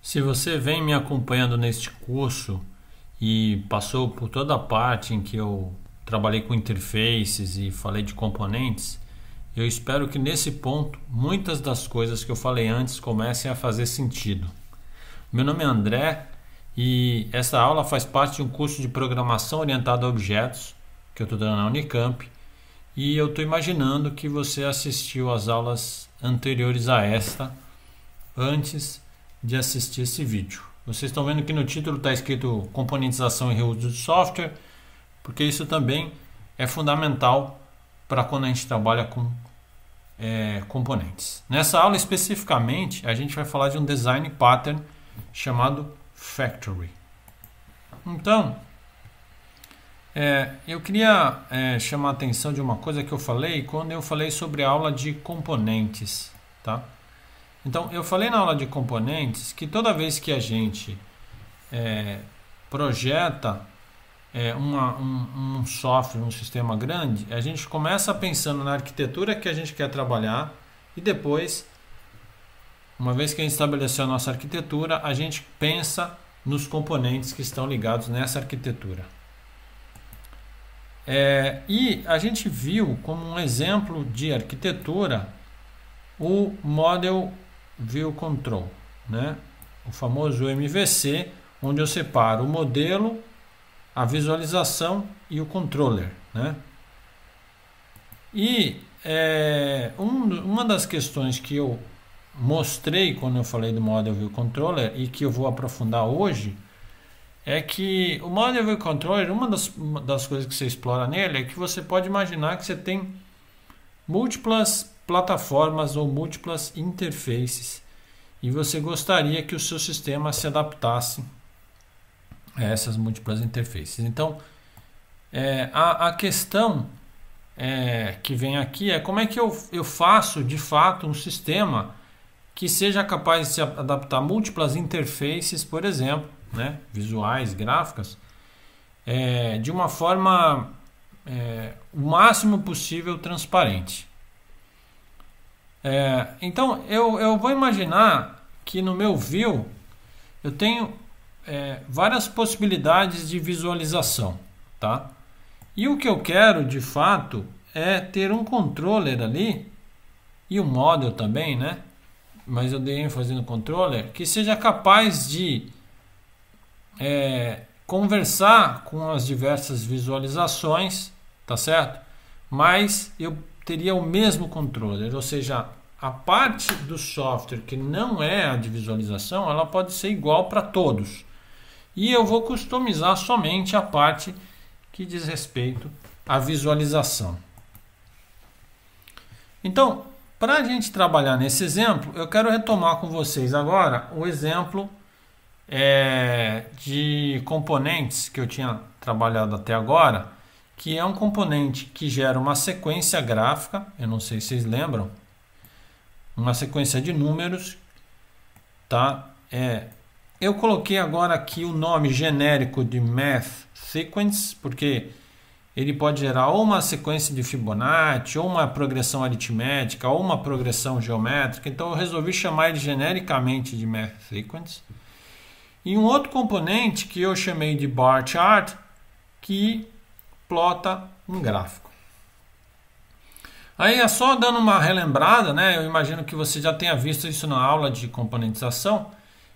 Se você vem me acompanhando neste curso e passou por toda a parte em que eu trabalhei com interfaces e falei de componentes, eu espero que nesse ponto muitas das coisas que eu falei antes comecem a fazer sentido. Meu nome é André e essa aula faz parte de um curso de programação orientada a objetos que eu estou dando na Unicamp e eu estou imaginando que você assistiu às aulas anteriores a esta antes de assistir esse vídeo. Vocês estão vendo que no título está escrito componentização e reuso de software, porque isso também é fundamental para quando a gente trabalha com é, componentes. Nessa aula especificamente, a gente vai falar de um design pattern chamado Factory. Então, é, eu queria é, chamar a atenção de uma coisa que eu falei quando eu falei sobre a aula de componentes, tá? Então, eu falei na aula de componentes que toda vez que a gente é, projeta é, uma, um, um software, um sistema grande, a gente começa pensando na arquitetura que a gente quer trabalhar e depois, uma vez que a gente estabeleceu a nossa arquitetura, a gente pensa nos componentes que estão ligados nessa arquitetura. É, e a gente viu como um exemplo de arquitetura o model View Control, né? o famoso MVC, onde eu separo o modelo, a visualização e o controller. Né? E é, um, uma das questões que eu mostrei quando eu falei do Model View Controller e que eu vou aprofundar hoje é que o Model View Controller, uma das, uma das coisas que você explora nele é que você pode imaginar que você tem múltiplas plataformas ou múltiplas interfaces e você gostaria que o seu sistema se adaptasse a essas múltiplas interfaces. Então, é, a, a, questão é, que vem aqui é como é que eu, eu faço de fato um sistema que seja capaz de se adaptar a múltiplas interfaces, por exemplo, né, visuais, gráficas, é, de uma forma é, o máximo possível transparente. É, então eu, eu vou imaginar que no meu view eu tenho é, várias possibilidades de visualização, tá? E o que eu quero de fato é ter um controller ali e um model também, né? Mas eu dei ênfase no controller que seja capaz de é, conversar com as diversas visualizações, tá certo? Mas eu teria o mesmo controller, ou seja, a parte do software que não é a de visualização, ela pode ser igual para todos. E eu vou customizar somente a parte que diz respeito à visualização. Então, para a gente trabalhar nesse exemplo, eu quero retomar com vocês agora o exemplo é, de componentes que eu tinha trabalhado até agora que é um componente que gera uma sequência gráfica, eu não sei se vocês lembram, uma sequência de números, tá? É, eu coloquei agora aqui o nome genérico de math sequence, porque ele pode gerar ou uma sequência de Fibonacci, ou uma progressão aritmética, ou uma progressão geométrica. Então eu resolvi chamar ele genericamente de math sequence. E um outro componente que eu chamei de bar chart, que plota um gráfico. Aí é só dando uma relembrada, né? Eu imagino que você já tenha visto isso na aula de componentização.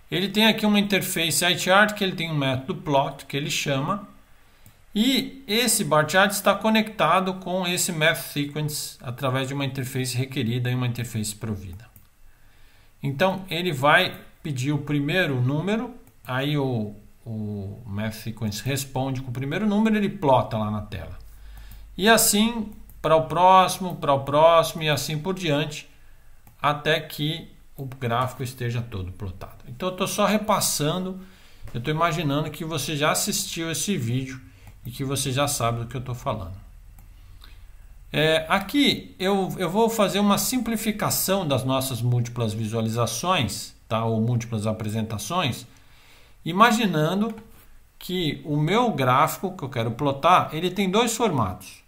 Ele tem aqui uma interface iChart que ele tem um método plot que ele chama e esse bar chart está conectado com esse math sequence através de uma interface requerida e uma interface provida. Então ele vai pedir o primeiro número, aí o o math sequence responde com o primeiro número, ele plota lá na tela. E assim para o próximo, para o próximo e assim por diante, até que o gráfico esteja todo plotado. Então eu estou só repassando, eu estou imaginando que você já assistiu esse vídeo e que você já sabe do que eu estou falando. É, aqui eu, eu vou fazer uma simplificação das nossas múltiplas visualizações, tá? ou múltiplas apresentações, imaginando que o meu gráfico que eu quero plotar, ele tem dois formatos.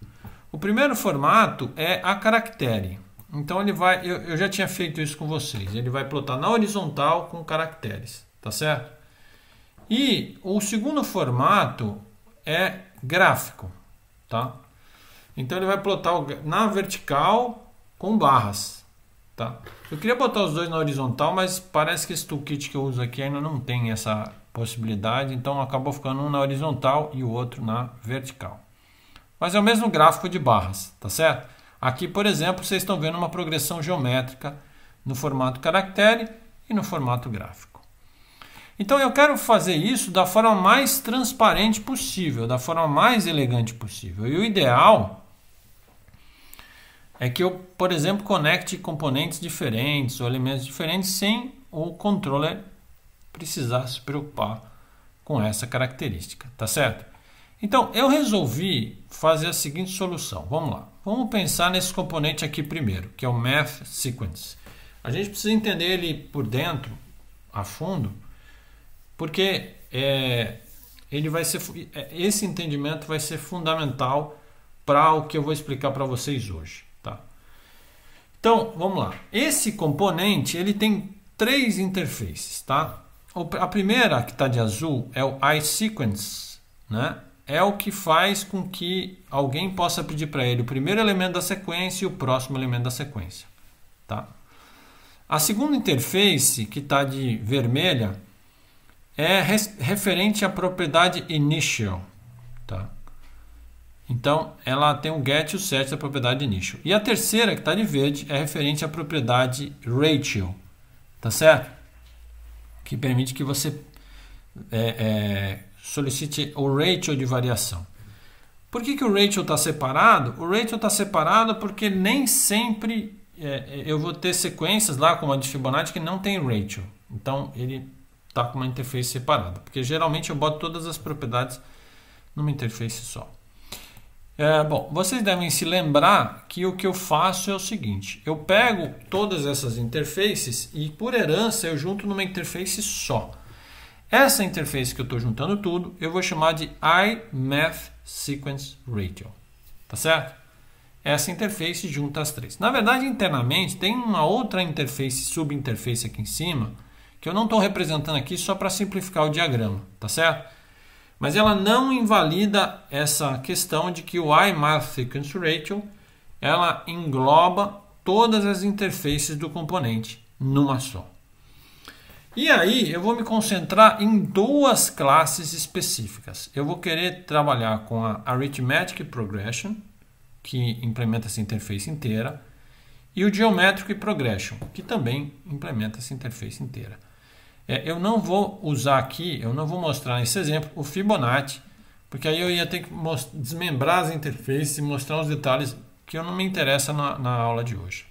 O primeiro formato é a caractere. Então ele vai, eu, eu já tinha feito isso com vocês, ele vai plotar na horizontal com caracteres, tá certo? E o segundo formato é gráfico, tá? Então ele vai plotar na vertical com barras, tá? Eu queria botar os dois na horizontal, mas parece que esse toolkit que eu uso aqui ainda não tem essa possibilidade, então acabou ficando um na horizontal e o outro na vertical. Mas é o mesmo gráfico de barras, tá certo? Aqui, por exemplo, vocês estão vendo uma progressão geométrica no formato caractere e no formato gráfico. Então eu quero fazer isso da forma mais transparente possível, da forma mais elegante possível. E o ideal é que eu, por exemplo, conecte componentes diferentes ou elementos diferentes sem o controller precisar se preocupar com essa característica, tá certo? Então, eu resolvi fazer a seguinte solução. Vamos lá. Vamos pensar nesse componente aqui primeiro, que é o math sequence. A gente precisa entender ele por dentro, a fundo, porque é, ele vai ser, é, esse entendimento vai ser fundamental para o que eu vou explicar para vocês hoje. Tá? Então, vamos lá. Esse componente ele tem três interfaces, tá? a primeira que está de azul é o iSequence, né? É o que faz com que alguém possa pedir para ele o primeiro elemento da sequência e o próximo elemento da sequência, tá? A segunda interface, que está de vermelha, é referente à propriedade initial, tá? Então, ela tem o um get e o set da propriedade initial. E a terceira, que está de verde, é referente à propriedade ratio, tá certo? que permite que você é, é, solicite o ratio de variação. Por que, que o ratio está separado? O ratio está separado porque nem sempre é, é, eu vou ter sequências lá, como a de Fibonacci, que não tem ratio. Então ele está com uma interface separada, porque geralmente eu boto todas as propriedades numa interface só. É, bom, vocês devem se lembrar que o que eu faço é o seguinte: eu pego todas essas interfaces e, por herança, eu junto numa interface só. Essa interface que eu estou juntando tudo, eu vou chamar de iMath Sequence Ratio. Tá certo? Essa interface junta as três. Na verdade, internamente, tem uma outra interface, subinterface aqui em cima, que eu não estou representando aqui só para simplificar o diagrama. Tá certo? Mas ela não invalida essa questão de que o IMath Ratio ela engloba todas as interfaces do componente numa só. E aí eu vou me concentrar em duas classes específicas. Eu vou querer trabalhar com a Arithmetic Progression, que implementa essa interface inteira, e o Geometric Progression, que também implementa essa interface inteira. É, eu não vou usar aqui, eu não vou mostrar nesse exemplo o Fibonacci, porque aí eu ia ter que desmembrar as interfaces e mostrar os detalhes que eu não me interessa na, na aula de hoje.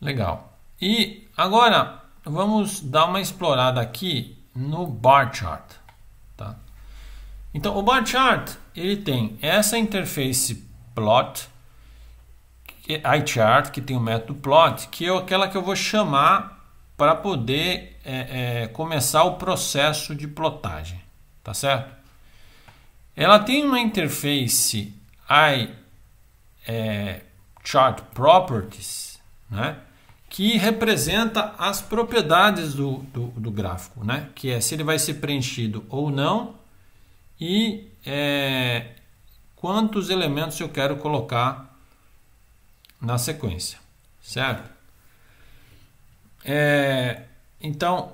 Legal. E agora vamos dar uma explorada aqui no bar chart. Tá? Então o bar chart ele tem essa interface plot, iChart, que tem o método plot, que é aquela que eu vou chamar para poder é, é, começar o processo de plotagem, tá certo? Ela tem uma interface i é, chart properties, né? que representa as propriedades do, do, do, gráfico, né? que é se ele vai ser preenchido ou não e é, quantos elementos eu quero colocar na sequência, certo? É, então,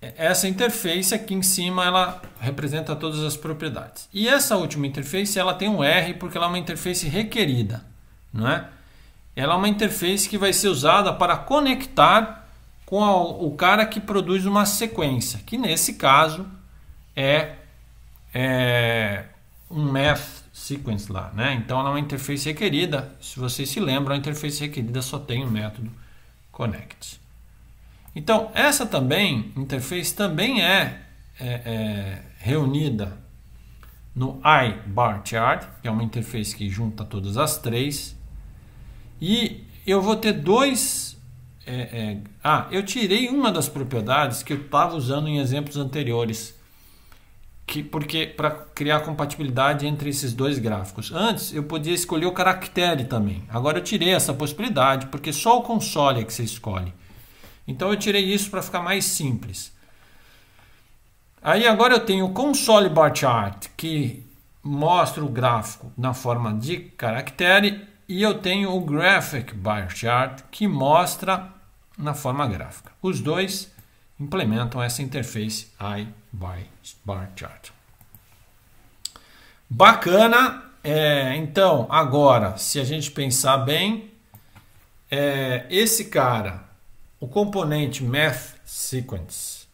é, essa interface aqui em cima ela representa todas as propriedades. E essa última interface ela tem um R porque ela é uma interface requerida, não é? Ela é uma interface que vai ser usada para conectar com a, o cara que produz uma sequência, que nesse caso é, é um math sequence lá, né? Então ela é uma interface requerida. Se vocês se lembram, a interface requerida só tem o método connect. Então, essa também, interface, também é, é, é reunida no iBarChart, que é uma interface que junta todas as três. E eu vou ter dois. É, é ah, eu tirei uma das propriedades que eu estava usando em exemplos anteriores, que porque para criar compatibilidade entre esses dois gráficos. Antes eu podia escolher o caractere também. Agora eu tirei essa possibilidade, porque só o console é que você escolhe. Então eu tirei isso para ficar mais simples. Aí agora eu tenho o console bar chart que mostra o gráfico na forma de caractere e eu tenho o graphic bar chart que mostra na forma gráfica. Os dois implementam essa interface I by bar chart. Bacana. É, então agora, se a gente pensar bem, é, esse cara o componente math sequence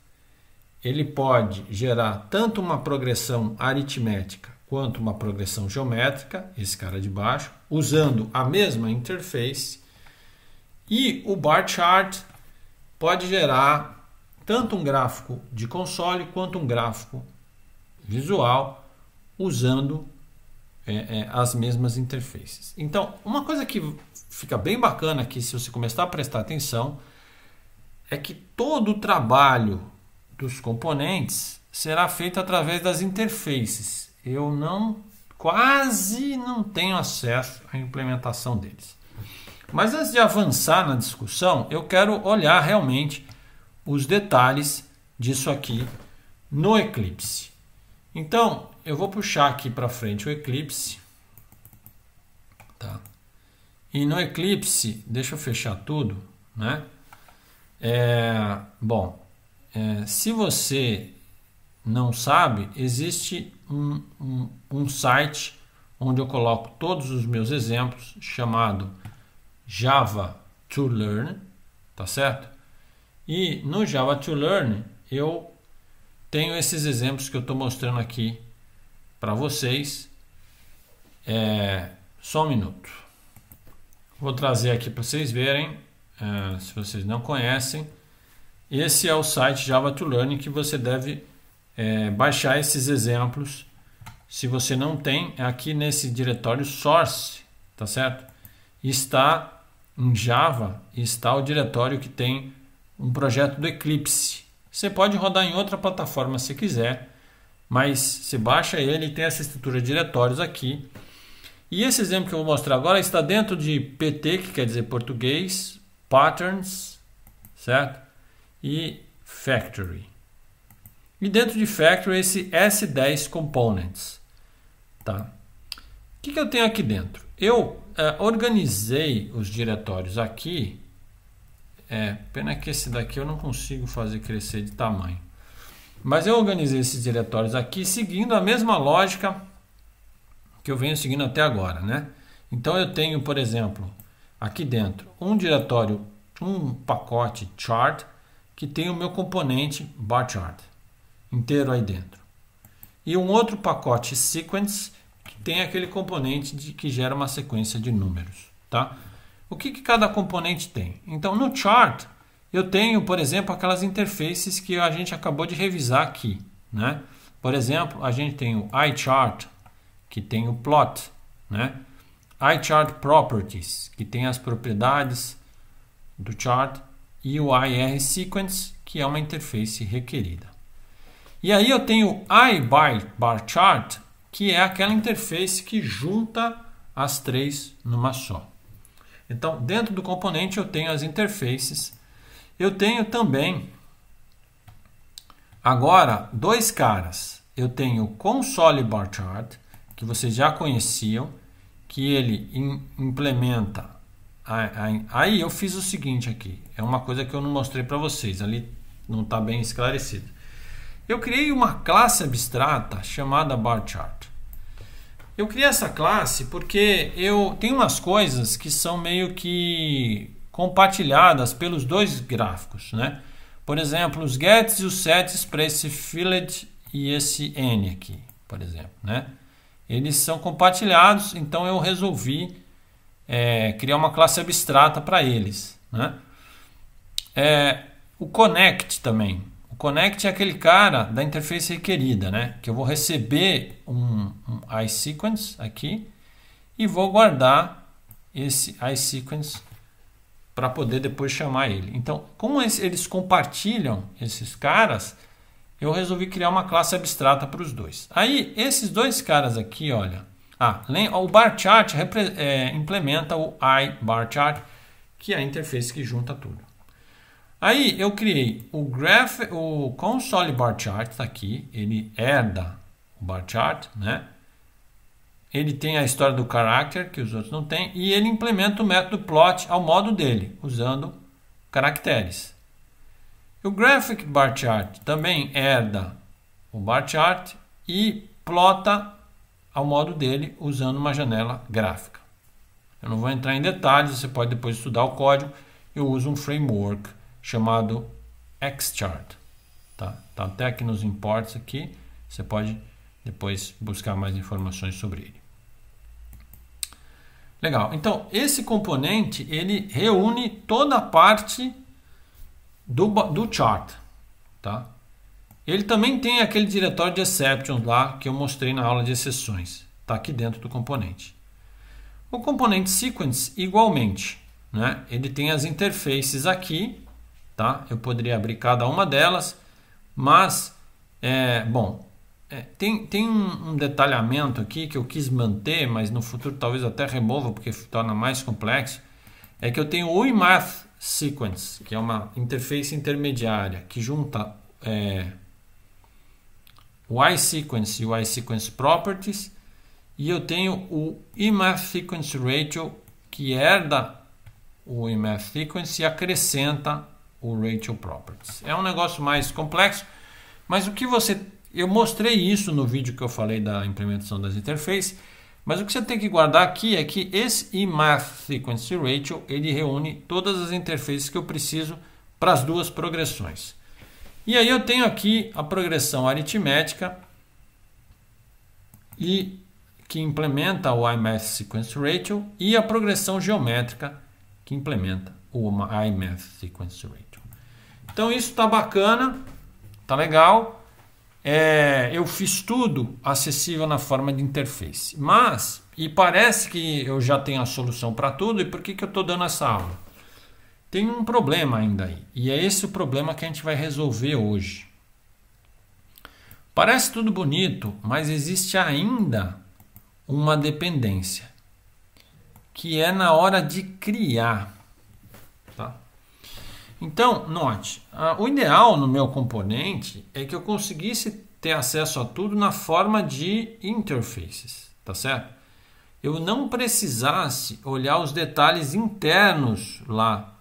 ele pode gerar tanto uma progressão aritmética quanto uma progressão geométrica, esse cara de baixo, usando a mesma interface. E o bar chart pode gerar tanto um gráfico de console quanto um gráfico visual usando é, é, as mesmas interfaces. Então, uma coisa que fica bem bacana aqui se você começar a prestar atenção é que todo o trabalho dos componentes será feito através das interfaces. Eu não quase não tenho acesso à implementação deles. Mas antes de avançar na discussão, eu quero olhar realmente os detalhes disso aqui no Eclipse. Então, eu vou puxar aqui para frente o Eclipse. Tá? E no Eclipse, deixa eu fechar tudo, né? É, bom, é, se você não sabe, existe um, um, um, site onde eu coloco todos os meus exemplos, chamado Java to Learn, tá certo? E no Java to Learn eu tenho esses exemplos que eu estou mostrando aqui para vocês. É, só um minuto. Vou trazer aqui para vocês verem. Ah, se vocês não conhecem, esse é o site Java to Learn que você deve é, baixar esses exemplos. Se você não tem, é aqui nesse diretório source, tá certo? Está em Java, está o diretório que tem um projeto do Eclipse. Você pode rodar em outra plataforma se quiser, mas se baixa ele, tem essa estrutura de diretórios aqui. E esse exemplo que eu vou mostrar agora está dentro de PT, que quer dizer português, patterns, certo? E factory. E dentro de factory esse S10 components, tá? O que, que eu tenho aqui dentro? Eu é, organizei os diretórios aqui. É, pena que esse daqui eu não consigo fazer crescer de tamanho. Mas eu organizei esses diretórios aqui seguindo a mesma lógica que eu venho seguindo até agora, né? Então eu tenho, por exemplo, aqui dentro um diretório, um pacote chart que tem o meu componente bar chart inteiro aí dentro. E um outro pacote sequence que tem aquele componente de, que gera uma sequência de números, tá? O que, que cada componente tem? Então no chart eu tenho, por exemplo, aquelas interfaces que a gente acabou de revisar aqui, né? Por exemplo, a gente tem o iChart, que tem o plot, né? iChart Properties, que tem as propriedades do chart, e o IR Sequence, que é uma interface requerida. E aí eu tenho iBarChart, que é aquela interface que junta as três numa só. Então, dentro do componente eu tenho as interfaces. Eu tenho também agora dois caras. Eu tenho o console bar chart, que vocês já conheciam, que ele in, implementa. Aí eu fiz o seguinte aqui, é uma coisa que eu não mostrei para vocês, ali não está bem esclarecido. Eu criei uma classe abstrata chamada bar chart. Eu criei essa classe porque eu tenho umas coisas que são meio que compartilhadas pelos dois gráficos, né? Por exemplo, os gets e os sets para esse fillet e esse n aqui, por exemplo, né? eles são compartilhados, então eu resolvi é, criar uma classe abstrata para eles. Né? É, o connect também. O connect é aquele cara da interface requerida, né? que eu vou receber um, um iSequence aqui e vou guardar esse iSequence para poder depois chamar ele. Então, como eles compartilham esses caras, eu resolvi criar uma classe abstrata para os dois. Aí, esses dois caras aqui, olha. Ah, o bar chart é, implementa o iBarChart, que é a interface que junta tudo. Aí eu criei o graph, o console bar chart está aqui, ele herda o bar chart, né? Ele tem a história do character que os outros não têm e ele implementa o método plot ao modo dele, usando caracteres. O Graphic Bar Chart também herda o Bar Chart e plota ao modo dele usando uma janela gráfica. Eu não vou entrar em detalhes, você pode depois estudar o código. Eu uso um framework chamado XChart. Tá? tá até aqui nos imports aqui, você pode depois buscar mais informações sobre ele. Legal. Então, esse componente, ele reúne toda a parte do, do chart, tá? Ele também tem aquele diretório de exceptions lá que eu mostrei na aula de exceções, tá aqui dentro do componente. O componente sequence igualmente, né? Ele tem as interfaces aqui, tá? Eu poderia abrir cada uma delas, mas é bom. É, tem, tem um, um detalhamento aqui que eu quis manter, mas no futuro talvez até remova porque torna mais complexo. É que eu tenho o IMATH Sequence, que é uma interface intermediária que junta é, o iSequence e o iSequence Properties, e eu tenho o IMF Sequence Ratio, que herda o IMF Sequence e acrescenta o Ratio Properties. É um negócio mais complexo, mas o que você. Eu mostrei isso no vídeo que eu falei da implementação das interfaces. Mas o que você tem que guardar aqui é que esse IMATH Sequence Ratio, ele reúne todas as interfaces que eu preciso para as duas progressões. E aí eu tenho aqui a progressão aritmética e que implementa o IMATH Sequence Ratio e a progressão geométrica que implementa o IMATH Sequence Ratio. Então isso está bacana, está legal é, eu fiz tudo acessível na forma de interface. Mas, e parece que eu já tenho a solução para tudo, e por que, que eu estou dando essa aula? Tem um problema ainda aí, e é esse o problema que a gente vai resolver hoje. Parece tudo bonito, mas existe ainda uma dependência, que é na hora de criar. Então, note, a, o ideal no meu componente é que eu conseguisse ter acesso a tudo na forma de interfaces, tá certo? Eu não precisasse olhar os detalhes internos lá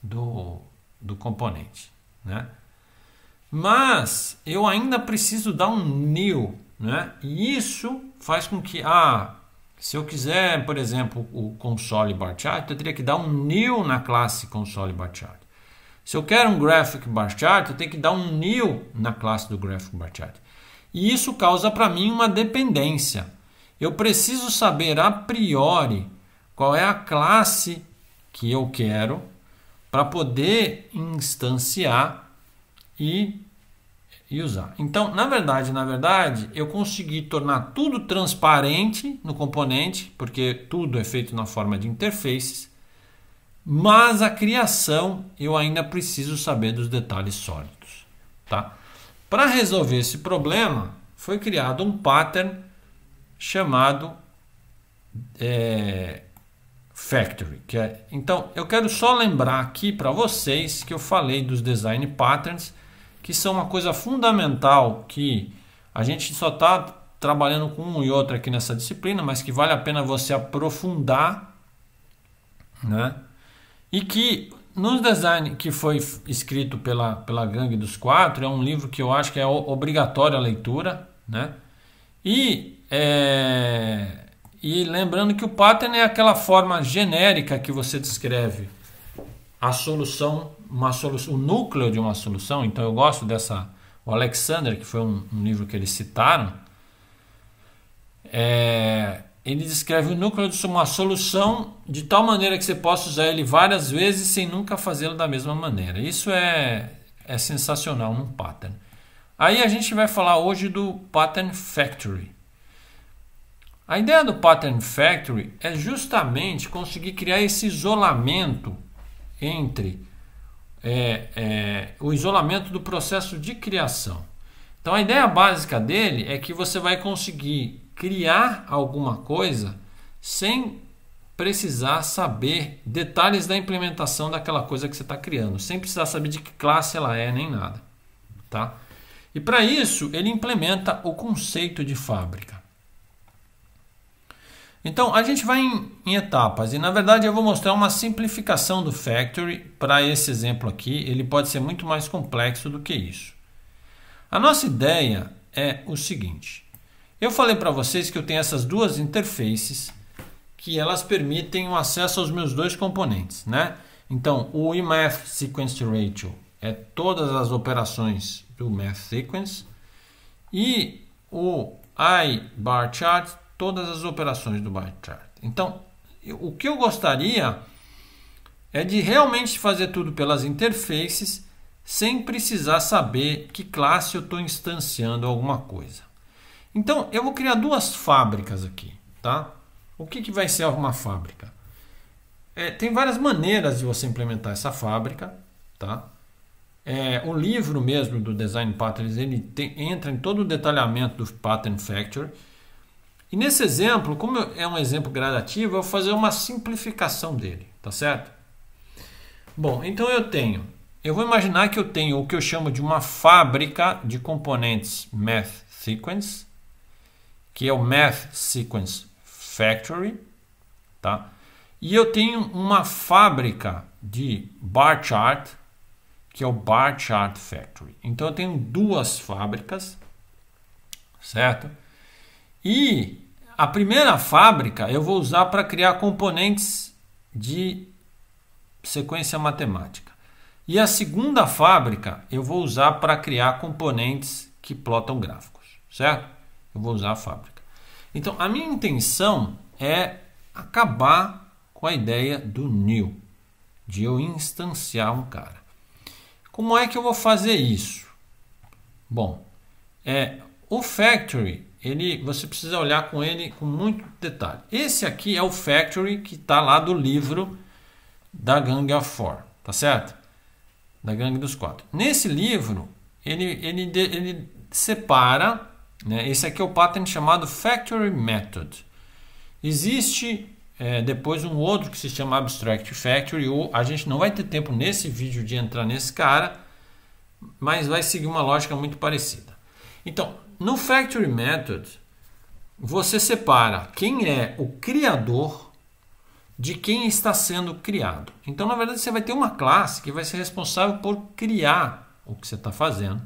do, do componente, né? Mas eu ainda preciso dar um new, né? E isso faz com que, ah, se eu quiser, por exemplo, o console bar chart, eu teria que dar um new na classe console bar chart. Se eu quero um graphic bar chart, eu tenho que dar um new na classe do graphic bar chart. E isso causa para mim uma dependência. Eu preciso saber a priori qual é a classe que eu quero para poder instanciar e, e usar. Então, na verdade, na verdade, eu consegui tornar tudo transparente no componente, porque tudo é feito na forma de interfaces. Mas a criação eu ainda preciso saber dos detalhes sólidos, tá? Para resolver esse problema, foi criado um pattern chamado é, Factory. Que é, então, eu quero só lembrar aqui para vocês que eu falei dos design patterns, que são uma coisa fundamental que a gente só está trabalhando com um e outro aqui nessa disciplina, mas que vale a pena você aprofundar, né? E que nos design que foi escrito pela, pela Gangue dos Quatro, é um livro que eu acho que é obrigatório a leitura, né? E, é, e lembrando que o pattern é aquela forma genérica que você descreve a solução, uma solução, o núcleo de uma solução. Então eu gosto dessa, o Alexander, que foi um, um livro que eles citaram, é, ele descreve o núcleo de uma solução de tal maneira que você possa usar ele várias vezes sem nunca fazê-lo da mesma maneira. Isso é, é sensacional num pattern. Aí a gente vai falar hoje do Pattern Factory. A ideia do Pattern Factory é justamente conseguir criar esse isolamento entre é, é, o isolamento do processo de criação. Então a ideia básica dele é que você vai conseguir criar alguma coisa sem precisar saber detalhes da implementação daquela coisa que você está criando, sem precisar saber de que classe ela é nem nada, tá? E para isso ele implementa o conceito de fábrica. Então a gente vai em, em etapas e na verdade eu vou mostrar uma simplificação do factory para esse exemplo aqui. Ele pode ser muito mais complexo do que isso. A nossa ideia é o seguinte: eu falei para vocês que eu tenho essas duas interfaces que elas permitem o acesso aos meus dois componentes, né? Então, o IMAF Sequence Ratio é todas as operações do Math Sequence e o bar Chart, todas as operações do Bar Chart. Então, o que eu gostaria é de realmente fazer tudo pelas interfaces sem precisar saber que classe eu estou instanciando alguma coisa. Então, eu vou criar duas fábricas aqui, tá? O que, que vai ser uma fábrica? É, tem várias maneiras de você implementar essa fábrica, tá? É, o livro mesmo do Design Patterns, ele tem, entra em todo o detalhamento do Pattern Factor. E nesse exemplo, como é um exemplo gradativo, eu vou fazer uma simplificação dele, tá certo? Bom, então eu tenho, eu vou imaginar que eu tenho o que eu chamo de uma fábrica de componentes Math Sequence, que é o Math Sequence Factory, tá? E eu tenho uma fábrica de bar chart, que é o Bar Chart Factory. Então eu tenho duas fábricas, certo? E a primeira fábrica eu vou usar para criar componentes de sequência matemática. E a segunda fábrica eu vou usar para criar componentes que plotam gráficos, certo? Eu vou usar a fábrica. Então, a minha intenção é acabar com a ideia do new, de eu instanciar um cara. Como é que eu vou fazer isso? Bom, é o factory, ele você precisa olhar com ele com muito detalhe. Esse aqui é o factory que está lá do livro da Gangue of Four, tá certo? Da Gangue dos Quatro. Nesse livro, ele, ele, ele separa né? Esse aqui é o pattern chamado Factory Method. Existe é, depois um outro que se chama Abstract Factory. Ou a gente não vai ter tempo nesse vídeo de entrar nesse cara, mas vai seguir uma lógica muito parecida. Então, no Factory Method, você separa quem é o criador de quem está sendo criado. Então, na verdade, você vai ter uma classe que vai ser responsável por criar o que você está fazendo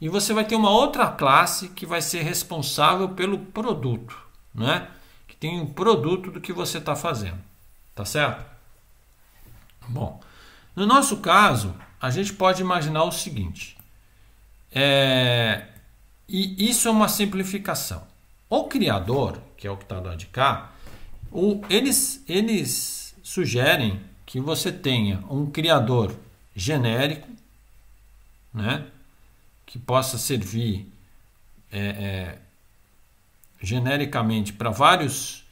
e você vai ter uma outra classe que vai ser responsável pelo produto, né? Que tem um produto do que você está fazendo, tá certo? Bom, no nosso caso, a gente pode imaginar o seguinte: é, e isso é uma simplificação. O criador, que é o que está do lado de cá, o, eles, eles sugerem que você tenha um criador genérico, né? que possa servir é, é, genericamente para vários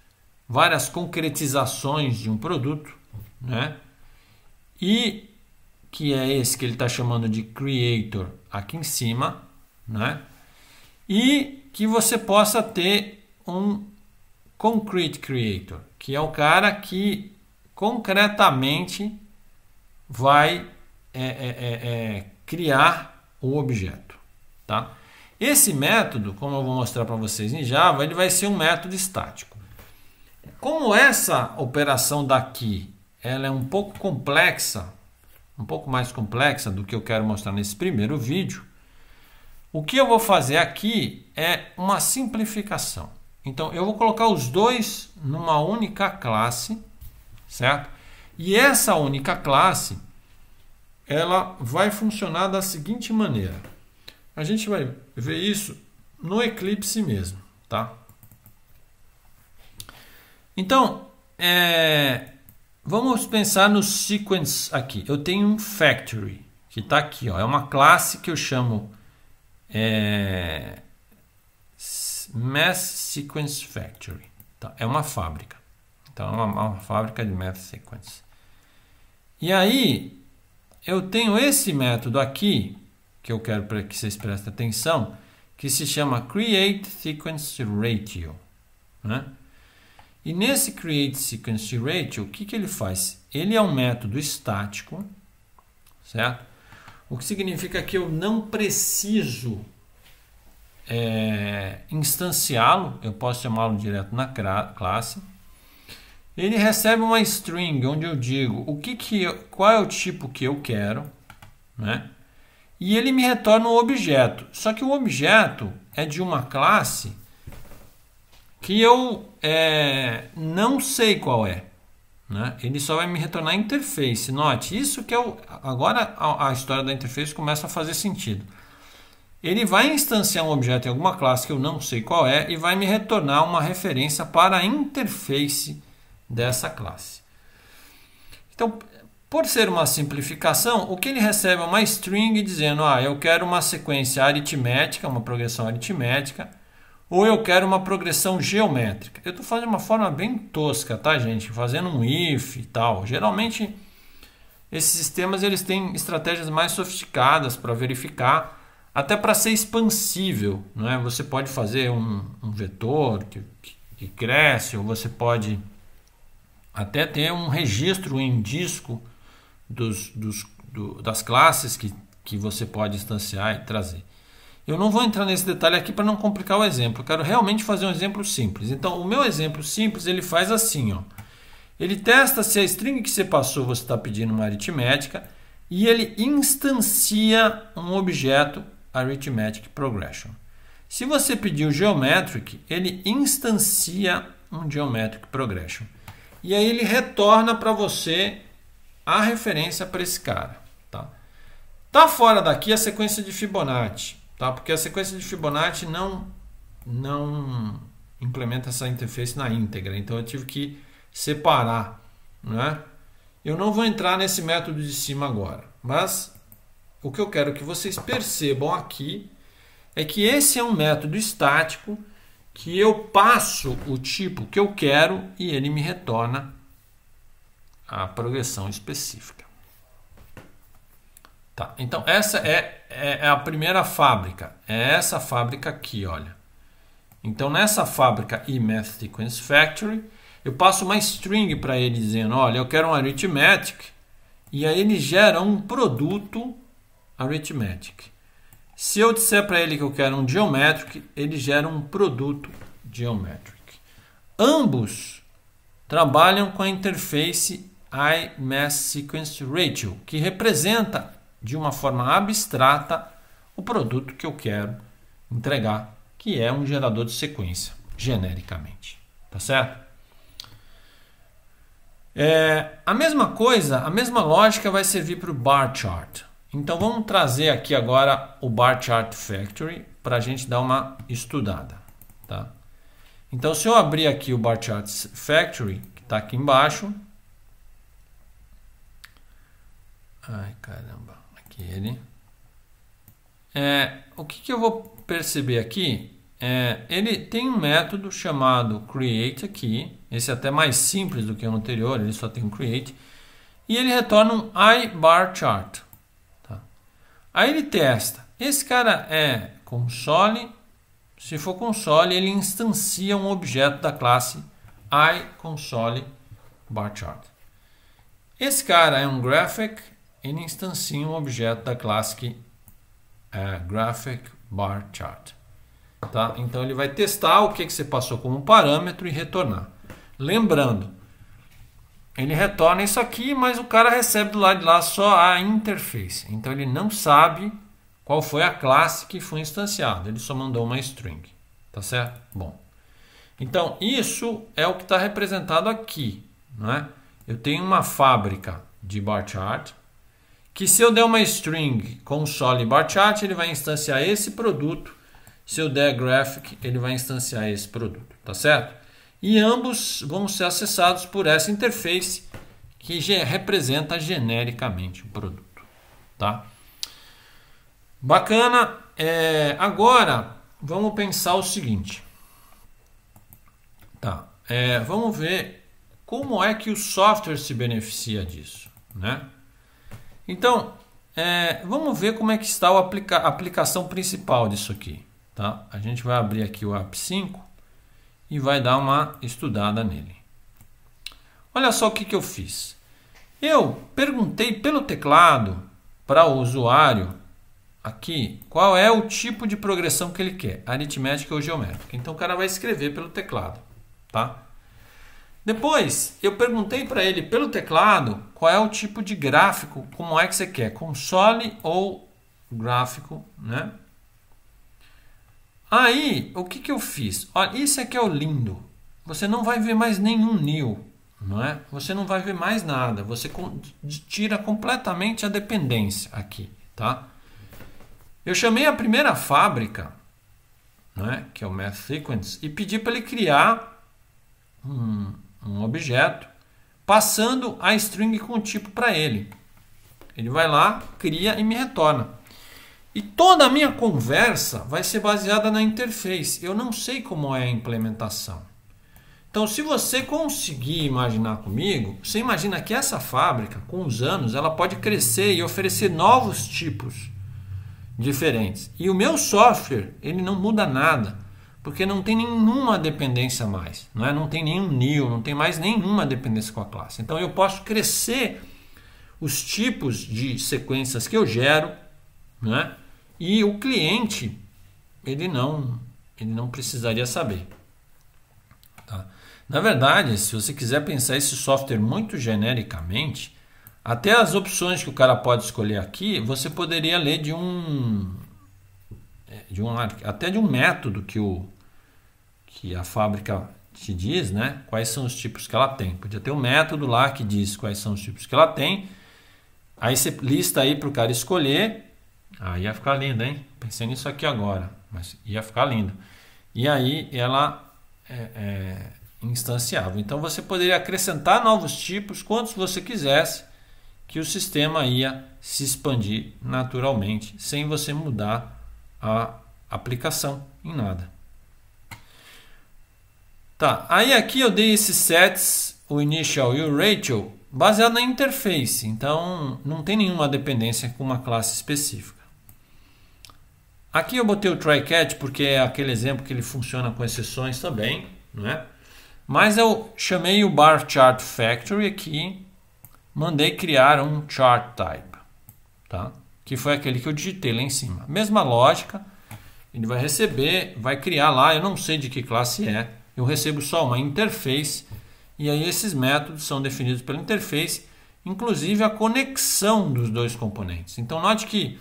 várias concretizações de um produto, né? E que é esse que ele está chamando de creator aqui em cima, né? E que você possa ter um concrete creator, que é o cara que concretamente vai é, é, é, é criar o objeto. Tá? Esse método, como eu vou mostrar para vocês em Java, ele vai ser um método estático. Como essa operação daqui ela é um pouco complexa, um pouco mais complexa do que eu quero mostrar nesse primeiro vídeo, o que eu vou fazer aqui é uma simplificação. Então, eu vou colocar os dois numa única classe, certo? E essa única classe, ela vai funcionar da seguinte maneira. A gente vai ver isso no eclipse mesmo, tá? Então, é, vamos pensar no sequence aqui. Eu tenho um factory que está aqui, ó. É uma classe que eu chamo é, Sequence Factory. Tá? É uma fábrica. Então, é uma, uma fábrica de MathSequence. Sequence. E aí, eu tenho esse método aqui que eu quero para que vocês prestem atenção, que se chama Create Sequence Ratio. Né? E nesse Create Sequence Ratio, o que, que ele faz? Ele é um método estático, certo? O que significa que eu não preciso é, instanciá-lo, eu posso chamá-lo direto na classe. Ele recebe uma string onde eu digo o que que eu, qual é o tipo que eu quero, né? e ele me retorna um objeto. Só que o objeto é de uma classe que eu é, não sei qual é. Né? Ele só vai me retornar interface. Note, isso que eu. Agora a, a história da interface começa a fazer sentido. Ele vai instanciar um objeto em alguma classe que eu não sei qual é e vai me retornar uma referência para a interface dessa classe. Então, por ser uma simplificação, o que ele recebe é uma string dizendo: ah, eu quero uma sequência aritmética, uma progressão aritmética, ou eu quero uma progressão geométrica. Eu estou fazendo de uma forma bem tosca, tá, gente? Fazendo um if e tal. Geralmente, esses sistemas eles têm estratégias mais sofisticadas para verificar, até para ser expansível. Não é? Você pode fazer um, um vetor que, que cresce, ou você pode até ter um registro em disco dos, dos, do, das classes que, que você pode instanciar e trazer. Eu não vou entrar nesse detalhe aqui para não complicar o exemplo. Eu quero realmente fazer um exemplo simples. Então, o meu exemplo simples ele faz assim, ó. Ele testa se a string que você passou você está pedindo uma aritmética e ele instancia um objeto arithmetic progression. Se você pediu geometric, ele instancia um geometric progression. E aí ele retorna para você a referência para esse cara. Tá? tá fora daqui a sequência de Fibonacci, tá? porque a sequência de Fibonacci não, não implementa essa interface na íntegra, então eu tive que separar. Né? Eu não vou entrar nesse método de cima agora, mas o que eu quero que vocês percebam aqui é que esse é um método estático que eu passo o tipo que eu quero e ele me retorna a progressão específica. Tá, então essa é, é, é a primeira fábrica, é essa fábrica aqui, olha. Então nessa fábrica eMath Sequence Factory, eu passo uma string para ele dizendo, olha, eu quero um arithmetic, e aí ele gera um produto arithmetic. Se eu disser para ele que eu quero um geometric, ele gera um produto geometric. Ambos trabalham com a interface Mass Sequence Ratio, que representa de uma forma abstrata o produto que eu quero entregar, que é um gerador de sequência, genericamente. Tá certo? É, a mesma coisa, a mesma lógica vai servir para o bar chart. Então vamos trazer aqui agora o bar chart factory para a gente dar uma estudada. Tá? Então se eu abrir aqui o bar chart factory, que está aqui embaixo, Ai, caramba. Aqui ele. É, o que, que eu vou perceber aqui é, ele tem um método chamado create aqui, esse é até mais simples do que o anterior, ele só tem um create, e ele retorna um iBar chart. Tá? Aí ele testa, esse cara é console, se for console ele instancia um objeto da classe iConsoleBarChart. bar chart. Esse cara é um graphic ele instancia um objeto da classe que, é, graphic bar chart. Tá? Então ele vai testar o que, que você passou como parâmetro e retornar. Lembrando, ele retorna isso aqui, mas o cara recebe do lado de lá só a interface. Então ele não sabe qual foi a classe que foi instanciada. Ele só mandou uma string. Tá certo? Bom. Então isso é o que está representado aqui. Né? Eu tenho uma fábrica de bar chart que se eu der uma string console bar chart, ele vai instanciar esse produto. Se eu der graphic, ele vai instanciar esse produto, tá certo? E ambos vão ser acessados por essa interface que representa genericamente o produto, tá? Bacana. É, agora vamos pensar o seguinte, tá? É, vamos ver como é que o software se beneficia disso, né? Então, é, vamos ver como é que está a aplica aplicação principal disso aqui. Tá? A gente vai abrir aqui o app 5 e vai dar uma estudada nele. Olha só o que, que eu fiz. Eu perguntei pelo teclado para o usuário aqui qual é o tipo de progressão que ele quer, aritmética ou geométrica. Então o cara vai escrever pelo teclado, tá? Depois, eu perguntei para ele pelo teclado qual é o tipo de gráfico, como é que você quer, console ou gráfico, né? Aí, o que, que eu fiz? Olha, isso aqui é o lindo. Você não vai ver mais nenhum new, não é? Você não vai ver mais nada. Você tira completamente a dependência aqui, tá? Eu chamei a primeira fábrica, né, que é o Math Sequence, e pedi para ele criar um, um objeto, passando a string com tipo para ele. Ele vai lá, cria e me retorna. E toda a minha conversa vai ser baseada na interface. Eu não sei como é a implementação. Então, se você conseguir imaginar comigo, você imagina que essa fábrica, com os anos, ela pode crescer e oferecer novos tipos diferentes. E o meu software, ele não muda nada porque não tem nenhuma dependência mais, não é? Não tem nenhum nil, não tem mais nenhuma dependência com a classe. Então eu posso crescer os tipos de sequências que eu gero, né? E o cliente ele não ele não precisaria saber. Tá? Na verdade, se você quiser pensar esse software muito genericamente, até as opções que o cara pode escolher aqui, você poderia ler de um é, de um até de um método que o que a fábrica te diz, né? Quais são os tipos que ela tem. Podia ter um método lá que diz quais são os tipos que ela tem. Aí você lista aí para o cara escolher. Aí ia ficar lindo, hein? Pensei nisso aqui agora, mas ia ficar lindo. E aí ela é, é, instanciava. Então você poderia acrescentar novos tipos, quantos você quisesse, que o sistema ia se expandir naturalmente, sem você mudar a aplicação em nada. Tá, aí aqui eu dei esses sets, o initial e o Rachel, baseado na interface. Então, não tem nenhuma dependência com uma classe específica. Aqui eu botei o tryCatch porque é aquele exemplo que ele funciona com exceções também, né Mas eu chamei o bar chart factory aqui, mandei criar um chart type, tá? Que foi aquele que eu digitei lá em cima. Mesma lógica, ele vai receber, vai criar lá, eu não sei de que classe é, eu recebo só uma interface e aí esses métodos são definidos pela interface, inclusive a conexão dos dois componentes. Então note que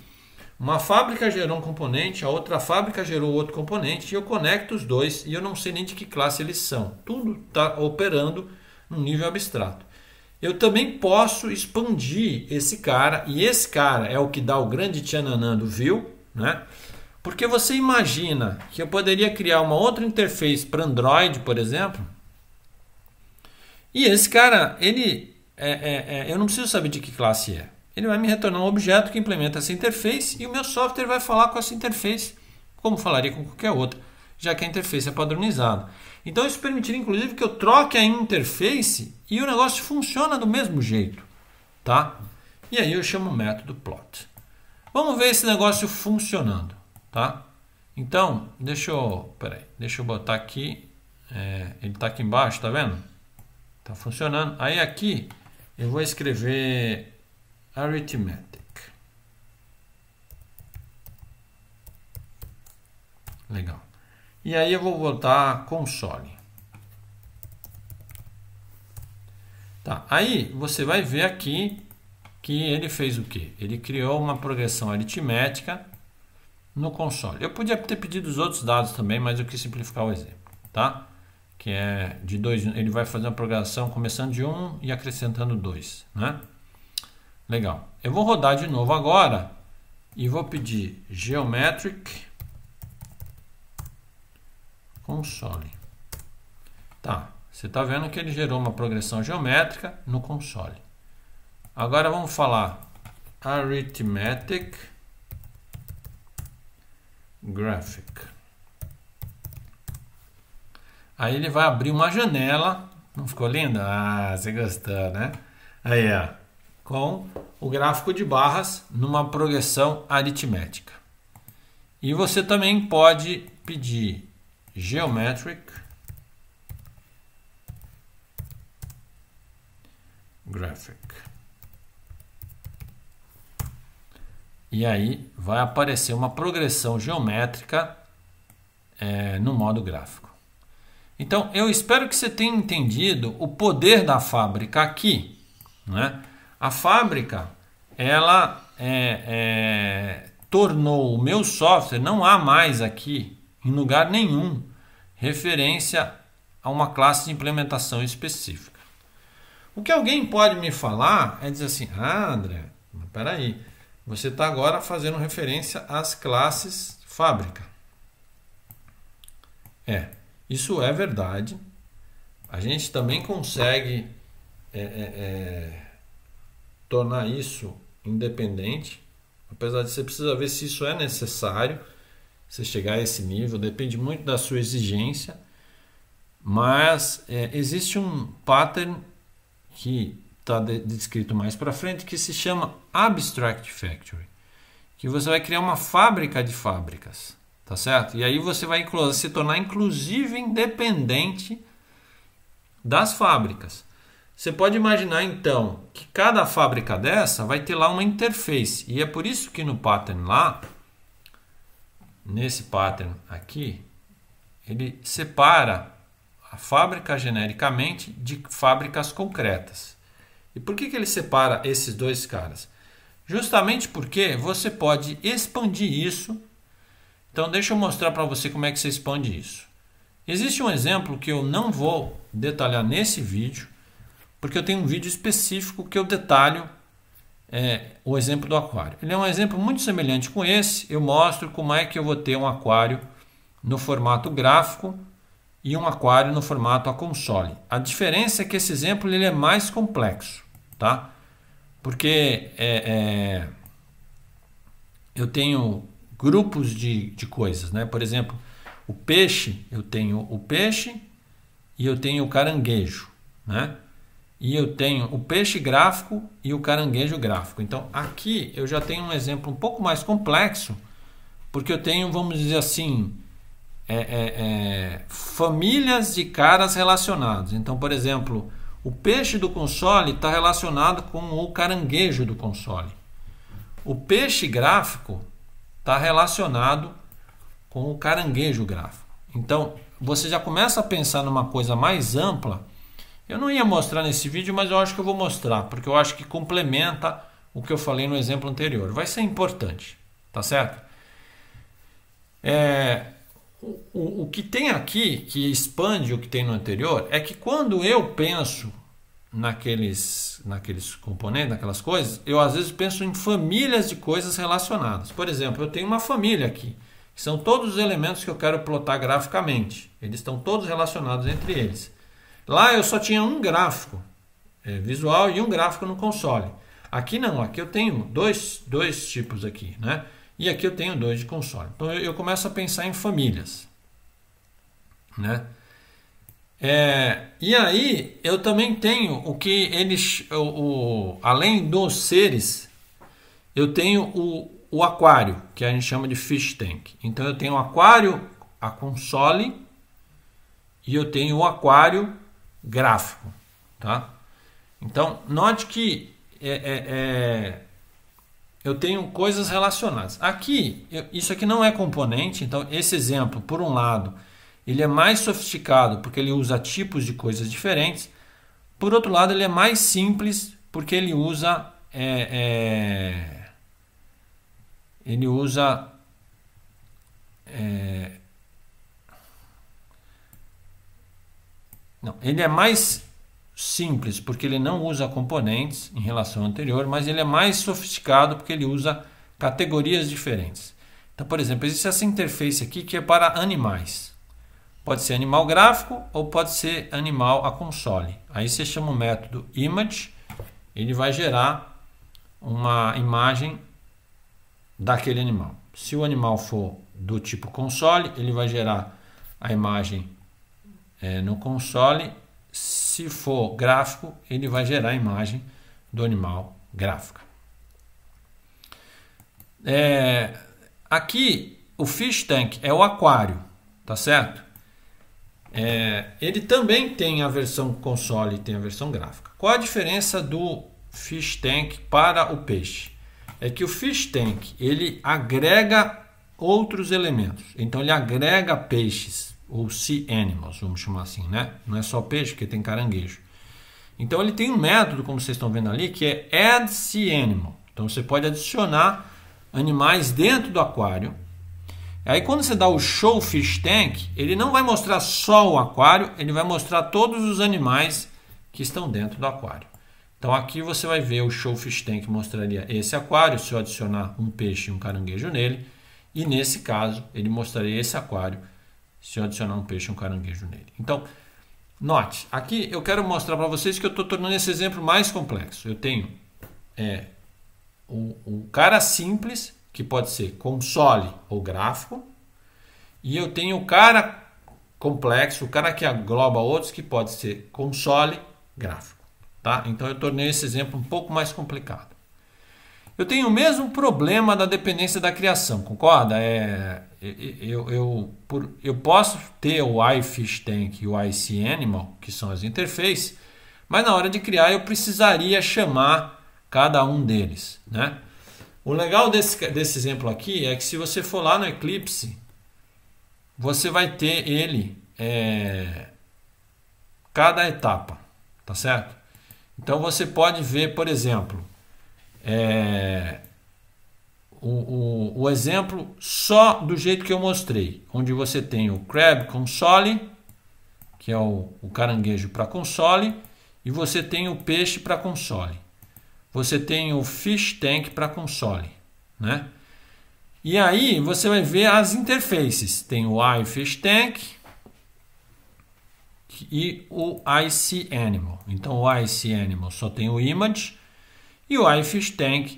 uma fábrica gerou um componente, a outra fábrica gerou outro componente, e eu conecto os dois e eu não sei nem de que classe eles são. Tudo está operando no nível abstrato. Eu também posso expandir esse cara, e esse cara é o que dá o grande tchananã do view, né? Porque você imagina que eu poderia criar uma outra interface para Android, por exemplo, e esse cara, ele, é, é, é, eu não preciso saber de que classe é. Ele vai me retornar um objeto que implementa essa interface e o meu software vai falar com essa interface, como falaria com qualquer outra, já que a interface é padronizada. Então isso permitiria, inclusive, que eu troque a interface e o negócio funciona do mesmo jeito, tá? E aí eu chamo o método plot. Vamos ver esse negócio funcionando tá? Então, deixa eu, peraí, deixa eu botar aqui, é, ele está aqui embaixo, tá vendo? Tá funcionando. Aí aqui eu vou escrever arithmetic. Legal. E aí eu vou botar console. Tá, aí você vai ver aqui que ele fez o que? Ele criou uma progressão aritmética no console. Eu podia ter pedido os outros dados também, mas eu quis simplificar o exemplo, tá? Que é de dois. ele vai fazer uma progressão começando de 1 um e acrescentando 2, né? Legal. Eu vou rodar de novo agora e vou pedir geometric console. Tá, você está vendo que ele gerou uma progressão geométrica no console. Agora vamos falar arithmetic graphic. Aí ele vai abrir uma janela. Não ficou lindo? Ah, você gostou, né? Aí, ó. Com o gráfico de barras numa progressão aritmética. E você também pode pedir geometric graphic. E aí vai aparecer uma progressão geométrica é, no modo gráfico. Então, eu espero que você tenha entendido o poder da fábrica aqui. Né? A fábrica, ela é, é, tornou o meu software, não há mais aqui, em lugar nenhum, referência a uma classe de implementação específica. O que alguém pode me falar é dizer assim, ah, André, peraí, você está agora fazendo referência às classes fábrica. É, isso é verdade. A gente também consegue é, é, é, tornar isso independente, apesar de você precisar ver se isso é necessário. Você chegar a esse nível depende muito da sua exigência, mas é, existe um pattern que está descrito mais para frente que se chama Abstract Factory, que você vai criar uma fábrica de fábricas, tá certo? E aí você vai se tornar inclusive independente das fábricas. Você pode imaginar então que cada fábrica dessa vai ter lá uma interface e é por isso que no pattern lá, nesse pattern aqui, ele separa a fábrica genericamente de fábricas concretas. E por que, que ele separa esses dois caras? Justamente porque você pode expandir isso. Então, deixa eu mostrar para você como é que você expande isso. Existe um exemplo que eu não vou detalhar nesse vídeo, porque eu tenho um vídeo específico que eu detalho é, o exemplo do aquário. Ele é um exemplo muito semelhante com esse. Eu mostro como é que eu vou ter um aquário no formato gráfico e um aquário no formato a console. A diferença é que esse exemplo ele é mais complexo, tá? Porque é, é, eu tenho grupos de, de coisas, né? Por exemplo, o peixe, eu tenho o peixe e eu tenho o caranguejo, né? E eu tenho o peixe gráfico e o caranguejo gráfico. Então, aqui eu já tenho um exemplo um pouco mais complexo, porque eu tenho, vamos dizer assim, é, é, é, famílias de caras relacionados. Então, por exemplo, o peixe do console está relacionado com o caranguejo do console. O peixe gráfico está relacionado com o caranguejo gráfico. Então, você já começa a pensar numa coisa mais ampla. Eu não ia mostrar nesse vídeo, mas eu acho que eu vou mostrar, porque eu acho que complementa o que eu falei no exemplo anterior. Vai ser importante, tá certo? É, o, o, que tem aqui, que expande o que tem no anterior, é que quando eu penso naqueles, naqueles componentes, naquelas coisas, eu às vezes penso em famílias de coisas relacionadas. Por exemplo, eu tenho uma família aqui, que são todos os elementos que eu quero plotar graficamente. Eles estão todos relacionados entre eles. Lá eu só tinha um gráfico é, visual e um gráfico no console. Aqui não, aqui eu tenho dois, dois tipos aqui, né? E aqui eu tenho dois de console. Então eu, começo a pensar em famílias. Né? É, e aí eu também tenho o que eles. O, o, além dos seres, eu tenho o, o aquário, que a gente chama de fish tank. Então eu tenho o aquário, a console, e eu tenho o aquário gráfico. Tá? Então, note que é, é, é eu tenho coisas relacionadas. Aqui, eu, isso aqui não é componente, então esse exemplo, por um lado, ele é mais sofisticado porque ele usa tipos de coisas diferentes. Por outro lado, ele é mais simples porque ele usa é, é, ele usa é, não, ele é mais simples, porque ele não usa componentes em relação ao anterior, mas ele é mais sofisticado porque ele usa categorias diferentes. Então, por exemplo, existe essa interface aqui que é para animais. Pode ser animal gráfico ou pode ser animal a console. Aí você chama o método image, ele vai gerar uma imagem daquele animal. Se o animal for do tipo console, ele vai gerar a imagem é, no console se for gráfico, ele vai gerar a imagem do animal gráfica. É, aqui, o fish tank é o aquário, tá certo? É, ele também tem a versão console e tem a versão gráfica. Qual a diferença do fish tank para o peixe? É que o fish tank ele agrega outros elementos. Então ele agrega peixes ou sea animals, vamos chamar assim, né? Não é só peixe, porque tem caranguejo. Então ele tem um método, como vocês estão vendo ali, que é add sea animal. Então você pode adicionar animais dentro do aquário. Aí quando você dá o show fish tank, ele não vai mostrar só o aquário, ele vai mostrar todos os animais que estão dentro do aquário. Então aqui você vai ver o show fish tank mostraria esse aquário, se eu adicionar um peixe e um caranguejo nele, e nesse caso ele mostraria esse aquário se eu adicionar um peixe, um caranguejo nele. Então, note, aqui eu quero mostrar para vocês que eu estou tornando esse exemplo mais complexo. Eu tenho é, o, o cara simples, que pode ser console ou gráfico, e eu tenho o cara complexo, o cara que agloba outros, que pode ser console, gráfico. Tá? Então eu tornei esse exemplo um pouco mais complicado. Eu tenho o mesmo problema da dependência da criação, concorda? É, eu, eu, por, eu posso ter o iFishTank e o iCAnimal, que são as interfaces, mas na hora de criar eu precisaria chamar cada um deles. Né? O legal desse, desse exemplo aqui é que se você for lá no Eclipse, você vai ter ele é, cada etapa, tá certo? Então você pode ver, por exemplo, é, o, o, o, exemplo só do jeito que eu mostrei, onde você tem o crab console, que é o, o caranguejo para console, e você tem o peixe para console. Você tem o fish tank para console, né? E aí você vai ver as interfaces. Tem o iFish Tank e o IC Animal. Então o IC Animal só tem o image e o iFish Tank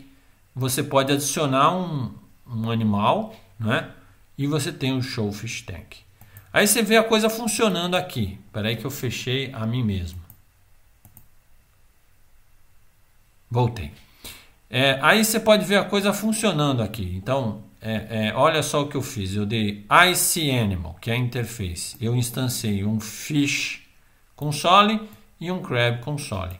você pode adicionar um, um animal, né? E você tem o um show fish tank. Aí você vê a coisa funcionando aqui. Espera aí que eu fechei a mim mesmo. Voltei. É, aí você pode ver a coisa funcionando aqui. Então, é, é, olha só o que eu fiz. Eu dei IC Animal, que é a interface. Eu instanciei um Fish console e um Crab console.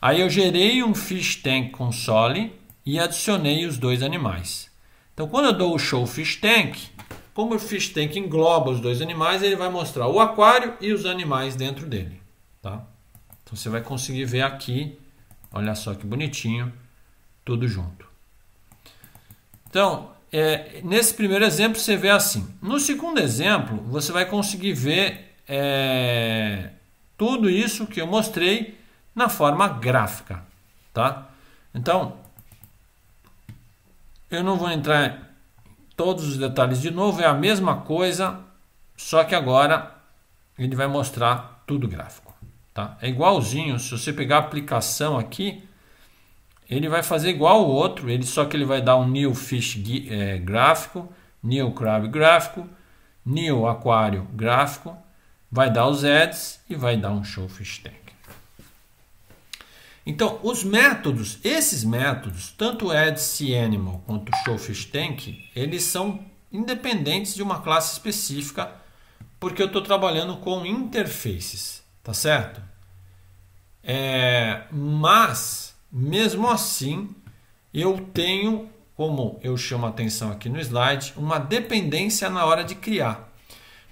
Aí eu gerei um Fish Tank console e adicionei os dois animais. Então, quando eu dou o show fish tank, como o fish tank engloba os dois animais, ele vai mostrar o aquário e os animais dentro dele. Tá? Então, você vai conseguir ver aqui, olha só que bonitinho, tudo junto. Então, é, nesse primeiro exemplo, você vê assim. No segundo exemplo, você vai conseguir ver é, tudo isso que eu mostrei na forma gráfica. Tá? Então, eu não vou entrar em todos os detalhes de novo, é a mesma coisa, só que agora ele vai mostrar tudo gráfico. Tá? É igualzinho, se você pegar a aplicação aqui, ele vai fazer igual o outro, ele só que ele vai dar um new fish é, gráfico, new crab gráfico, new aquário gráfico, vai dar os ads e vai dar um show fish tank. Então, os métodos, esses métodos, tanto o Animal quanto Showfish Tank, eles são independentes de uma classe específica, porque eu estou trabalhando com interfaces, tá certo? É, mas, mesmo assim, eu tenho, como eu chamo a atenção aqui no slide, uma dependência na hora de criar.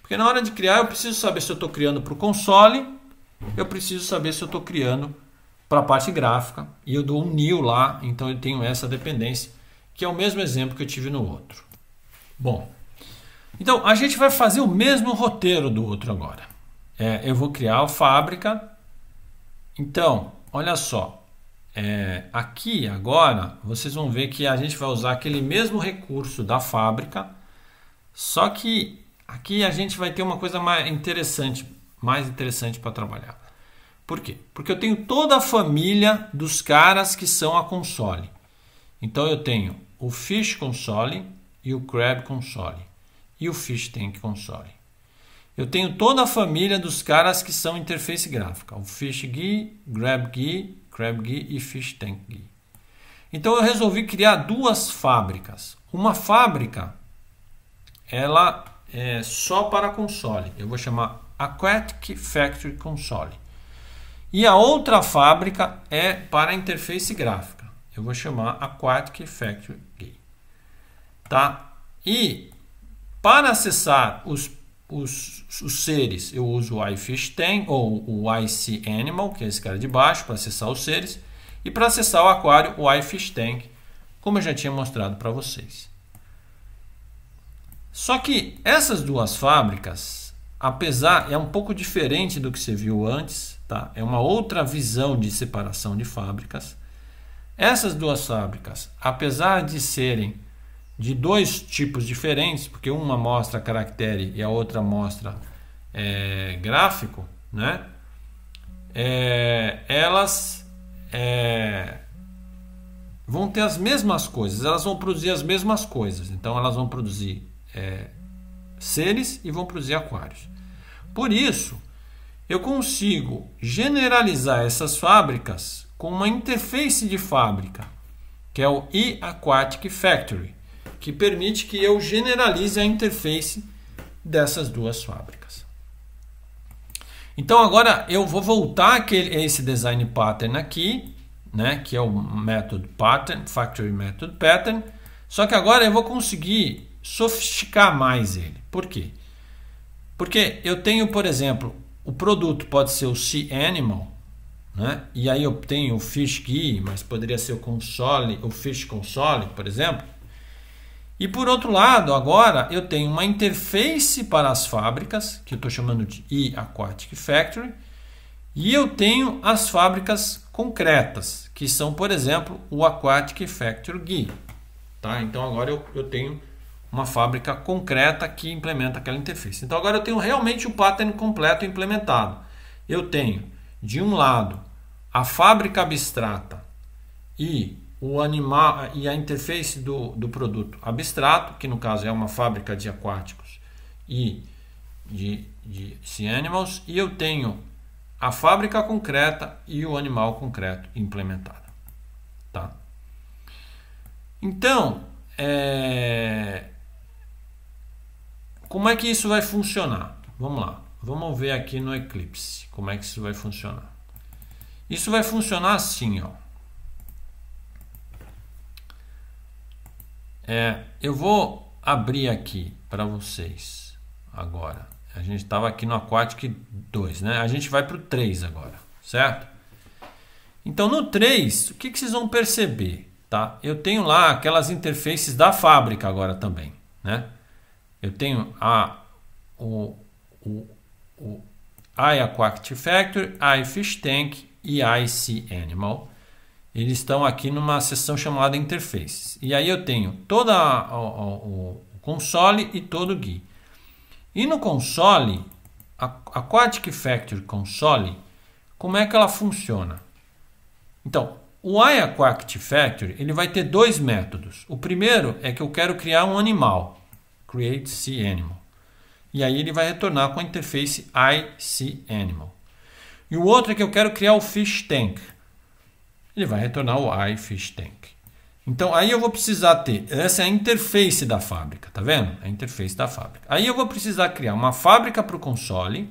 Porque na hora de criar, eu preciso saber se eu estou criando para o console, eu preciso saber se eu estou criando para para a parte gráfica e eu dou um new lá, então eu tenho essa dependência, que é o mesmo exemplo que eu tive no outro. Bom, então a gente vai fazer o mesmo roteiro do outro agora. É, eu vou criar a fábrica. Então, olha só, é, aqui agora vocês vão ver que a gente vai usar aquele mesmo recurso da fábrica, só que aqui a gente vai ter uma coisa mais interessante, mais interessante para trabalhar. Por quê? Porque eu tenho toda a família dos caras que são a console. Então eu tenho o Fish console e o Crab console. E o Fish Tank console. Eu tenho toda a família dos caras que são interface gráfica. O Fish GUI, Grab GUI, Crab GUI e Fish Tank GUI. Então eu resolvi criar duas fábricas. Uma fábrica, ela é só para console. Eu vou chamar Aquatic Factory Console. E a outra fábrica é para interface gráfica. Eu vou chamar Aquatic Factory Tá? E para acessar os, os, os seres, eu uso o iFishTank ou o Animal que é esse cara de baixo, para acessar os seres. E para acessar o aquário, o iFishTank, como eu já tinha mostrado para vocês. Só que essas duas fábricas, apesar, é um pouco diferente do que você viu antes, Tá? É uma outra visão de separação de fábricas. Essas duas fábricas, apesar de serem de dois tipos diferentes, porque uma mostra caractere e a outra mostra é, gráfico, né? É, elas é, vão ter as mesmas coisas, elas vão produzir as mesmas coisas. Então elas vão produzir é, seres e vão produzir aquários. Por isso, eu consigo generalizar essas fábricas com uma interface de fábrica, que é o e-Aquatic Factory, que permite que eu generalize a interface dessas duas fábricas. Então agora eu vou voltar aquele, esse design pattern aqui, né, que é o method pattern, factory method pattern, só que agora eu vou conseguir sofisticar mais ele. Por quê? Porque eu tenho, por exemplo, o produto pode ser o Sea Animal, né? e aí eu tenho o Fish Key, mas poderia ser o console, o Fish Console, por exemplo. E por outro lado, agora eu tenho uma interface para as fábricas, que eu estou chamando de e-Aquatic Factory, e eu tenho as fábricas concretas, que são, por exemplo, o Aquatic Factory Gui. Tá? Então agora eu, eu tenho uma fábrica concreta que implementa aquela interface. Então agora eu tenho realmente o pattern completo implementado. Eu tenho de um lado a fábrica abstrata e o animal e a interface do, do produto abstrato, que no caso é uma fábrica de aquáticos e de, de sea animals, e eu tenho a fábrica concreta e o animal concreto implementado. Tá? Então, é, como é que isso vai funcionar? Vamos lá, vamos ver aqui no Eclipse como é que isso vai funcionar. Isso vai funcionar assim, ó. É, eu vou abrir aqui para vocês agora. A gente estava aqui no Aquatic 2, né? A gente vai para o 3 agora, certo? Então no 3, o que, que vocês vão perceber? Tá? Eu tenho lá aquelas interfaces da fábrica agora também, né? Eu tenho a, o, o, o IAQuact é Factory, IFish é Tank e IC é Animal. Eles estão aqui numa seção chamada Interfaces. E aí eu tenho todo o console e todo o GUI. E no console, a Aquatic Factory Console, como é que ela funciona? Então, o iAquatic Factory ele vai ter dois métodos. O primeiro é que eu quero criar um animal create cAnimal. E aí ele vai retornar com a interface iCAnimal. E o outro é que eu quero criar o fish tank. Ele vai retornar o iFish tank. Então aí eu vou precisar ter, essa é a interface da fábrica, tá vendo? É a interface da fábrica. Aí eu vou precisar criar uma fábrica para o console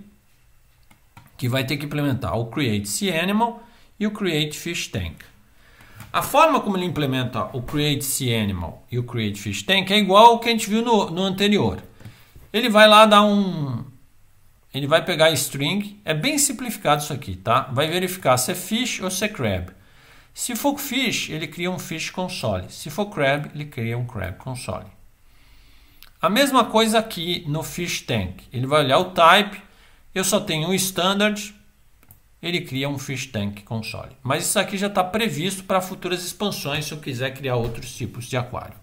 que vai ter que implementar o create cAnimal e o create fish tank. A forma como ele implementa o create animal e o create fish tank é igual ao que a gente viu no, no anterior. Ele vai lá dar um... Ele vai pegar string, é bem simplificado isso aqui, tá? Vai verificar se é fish ou se é crab. Se for fish, ele cria um fish console. Se for crab, ele cria um crab console. A mesma coisa aqui no fish tank. Ele vai olhar o type, eu só tenho o standard, ele cria um fish tank console. Mas isso aqui já está previsto para futuras expansões se eu quiser criar outros tipos de aquário.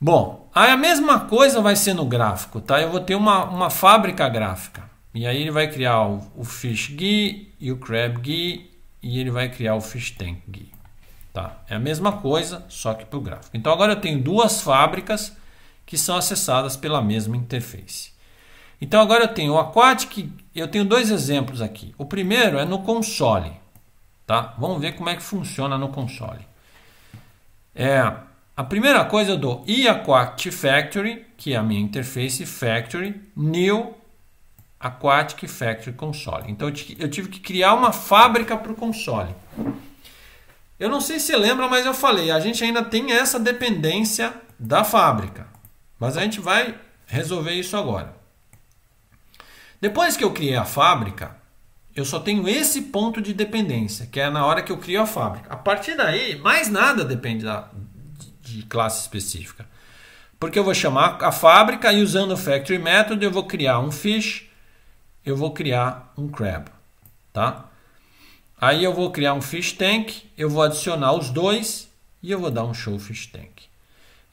Bom, a mesma coisa vai ser no gráfico, tá? Eu vou ter uma, uma fábrica gráfica. E aí ele vai criar o, o Fish Gui e o Crab Gui e ele vai criar o Fish Tank Gui. Tá? É a mesma coisa, só que para o gráfico. Então agora eu tenho duas fábricas que são acessadas pela mesma interface. Então agora eu tenho o Aquatic, eu tenho dois exemplos aqui. O primeiro é no console, tá? Vamos ver como é que funciona no console. É, a primeira coisa eu dou iaquatic factory, que é a minha interface factory, new aquatic factory console. Então eu tive que criar uma fábrica para o console. Eu não sei se lembra, mas eu falei, a gente ainda tem essa dependência da fábrica. Mas a gente vai resolver isso agora. Depois que eu criei a fábrica, eu só tenho esse ponto de dependência, que é na hora que eu crio a fábrica. A partir daí, mais nada depende da, de classe específica. Porque eu vou chamar a fábrica e usando o factory method eu vou criar um fish, eu vou criar um crab, tá? Aí eu vou criar um fish tank, eu vou adicionar os dois e eu vou dar um show fish tank.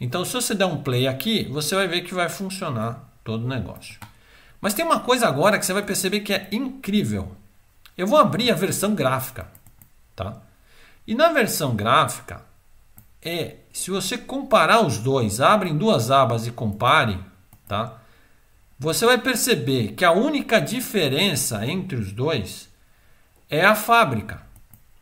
Então se você der um play aqui, você vai ver que vai funcionar todo o negócio. Mas tem uma coisa agora que você vai perceber que é incrível. Eu vou abrir a versão gráfica, tá? E na versão gráfica, é, se você comparar os dois, abrem em duas abas e compare, tá? Você vai perceber que a única diferença entre os dois é a fábrica.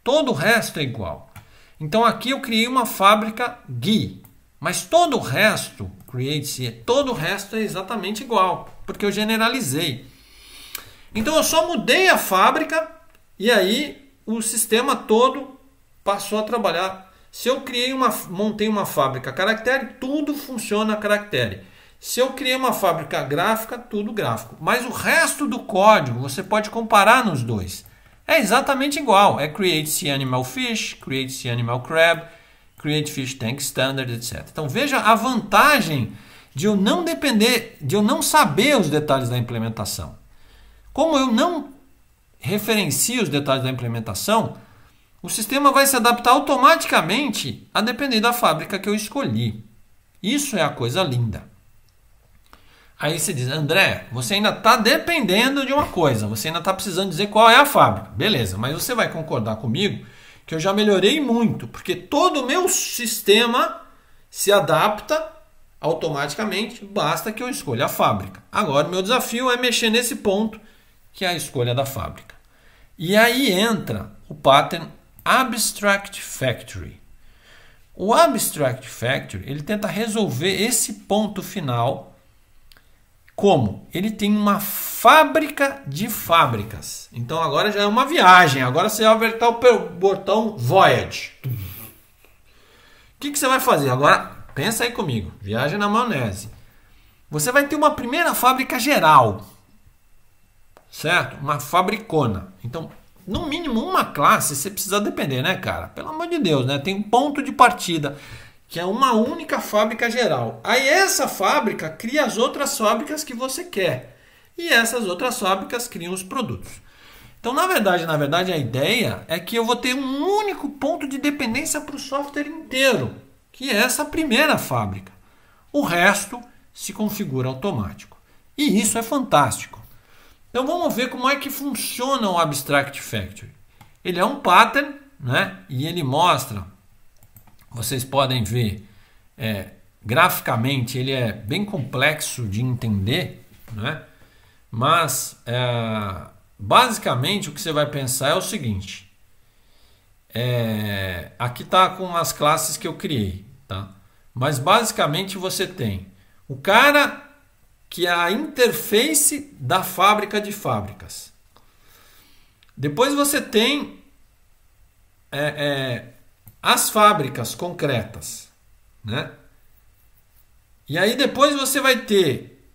Todo o resto é igual. Então aqui eu criei uma fábrica GUI, mas todo o resto, create todo o resto é exatamente igual porque eu generalizei. Então eu só mudei a fábrica e aí o sistema todo passou a trabalhar. Se eu criei uma, montei uma fábrica caractere, tudo funciona caractere. Se eu criei uma fábrica gráfica, tudo gráfico. Mas o resto do código você pode comparar nos dois. É exatamente igual. É create the animal fish, create the animal crab, create fish tank standard, etc. Então veja a vantagem de eu não depender, de eu não saber os detalhes da implementação. Como eu não referencio os detalhes da implementação, o sistema vai se adaptar automaticamente a depender da fábrica que eu escolhi. Isso é a coisa linda. Aí você diz, André, você ainda está dependendo de uma coisa, você ainda está precisando dizer qual é a fábrica. Beleza, mas você vai concordar comigo que eu já melhorei muito, porque todo o meu sistema se adapta automaticamente, basta que eu escolha a fábrica. Agora, meu desafio é mexer nesse ponto, que é a escolha da fábrica. E aí entra o pattern Abstract Factory. O Abstract Factory, ele tenta resolver esse ponto final como? Ele tem uma fábrica de fábricas. Então agora já é uma viagem. Agora você vai apertar o botão Voyage. O que, que você vai fazer? Agora Pensa aí comigo, viagem na maionese. Você vai ter uma primeira fábrica geral, certo? Uma fabricona. Então, no mínimo uma classe você precisa depender, né, cara? Pelo amor de Deus, né? Tem um ponto de partida que é uma única fábrica geral. Aí essa fábrica cria as outras fábricas que você quer. E essas outras fábricas criam os produtos. Então, na verdade, na verdade, a ideia é que eu vou ter um único ponto de dependência para o software inteiro que é essa primeira fábrica. O resto se configura automático. E isso é fantástico. Então vamos ver como é que funciona o Abstract Factory. Ele é um pattern, né? E ele mostra, vocês podem ver, é, graficamente ele é bem complexo de entender, né? Mas é, basicamente o que você vai pensar é o seguinte: é, aqui tá com as classes que eu criei, tá? Mas basicamente você tem o cara que é a interface da fábrica de fábricas. Depois você tem é, é, as fábricas concretas, né? E aí depois você vai ter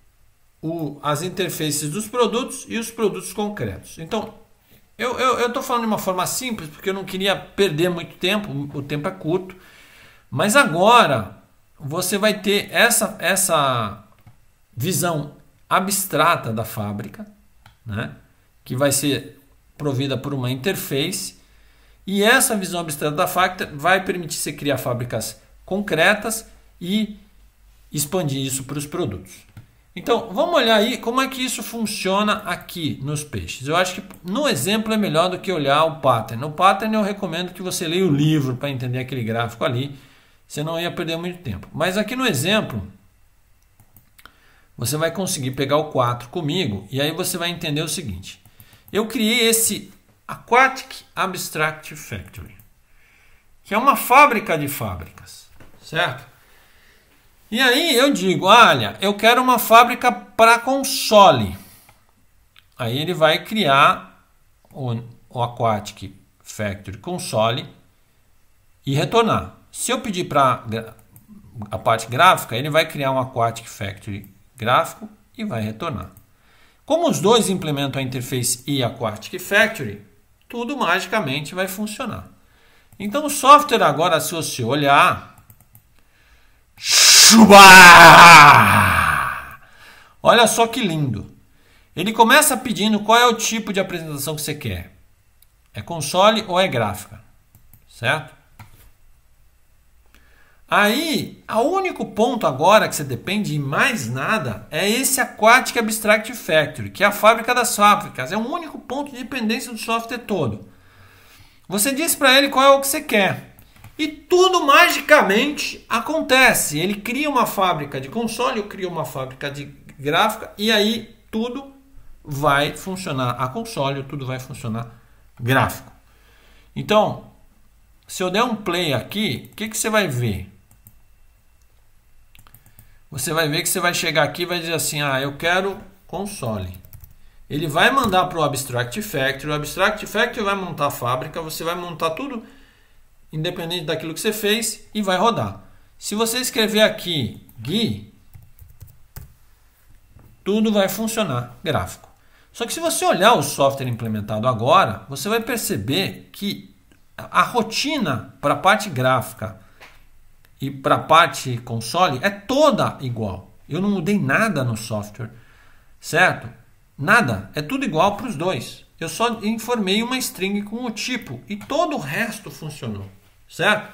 o, as interfaces dos produtos e os produtos concretos. Então, eu, estou eu falando de uma forma simples, porque eu não queria perder muito tempo, o tempo é curto. Mas agora você vai ter essa, essa visão abstrata da fábrica, né? que vai ser provida por uma interface, e essa visão abstrata da fábrica vai permitir você criar fábricas concretas e expandir isso para os produtos. Então, vamos olhar aí como é que isso funciona aqui nos peixes. Eu acho que no exemplo é melhor do que olhar o pattern. No pattern eu recomendo que você leia o livro para entender aquele gráfico ali. Você não ia perder muito tempo. Mas aqui no exemplo, você vai conseguir pegar o 4 comigo e aí você vai entender o seguinte. Eu criei esse Aquatic Abstract Factory, que é uma fábrica de fábricas, certo? E aí eu digo, olha, eu quero uma fábrica para console. Aí ele vai criar o, o Aquatic Factory Console e retornar. Se eu pedir para a parte gráfica, ele vai criar um Aquatic Factory gráfico e vai retornar. Como os dois implementam a interface e Aquatic Factory, tudo magicamente vai funcionar. Então o software agora, se você olhar, Chuba! Olha só que lindo. Ele começa pedindo qual é o tipo de apresentação que você quer. É console ou é gráfica, certo? Aí, o único ponto agora que você depende de mais nada é esse Aquatic Abstract Factory, que é a fábrica das fábricas. É o único ponto de dependência do software todo. Você diz para ele qual é o que você quer. E tudo magicamente acontece. Ele cria uma fábrica de console, eu crio uma fábrica de gráfica, e aí tudo vai funcionar a console, tudo vai funcionar gráfico. Então, se eu der um play aqui, o que, que você vai ver? Você vai ver que você vai chegar aqui e vai dizer assim: ah, eu quero console. Ele vai mandar para o Abstract Factory, o Abstract Factory vai montar a fábrica, você vai montar tudo independente daquilo que você fez, e vai rodar. Se você escrever aqui GUI, tudo vai funcionar gráfico. Só que se você olhar o software implementado agora, você vai perceber que a rotina para a parte gráfica e para a parte console é toda igual. Eu não mudei nada no software, certo? Nada, é tudo igual para os dois. Eu só informei uma string com o tipo e todo o resto funcionou certo?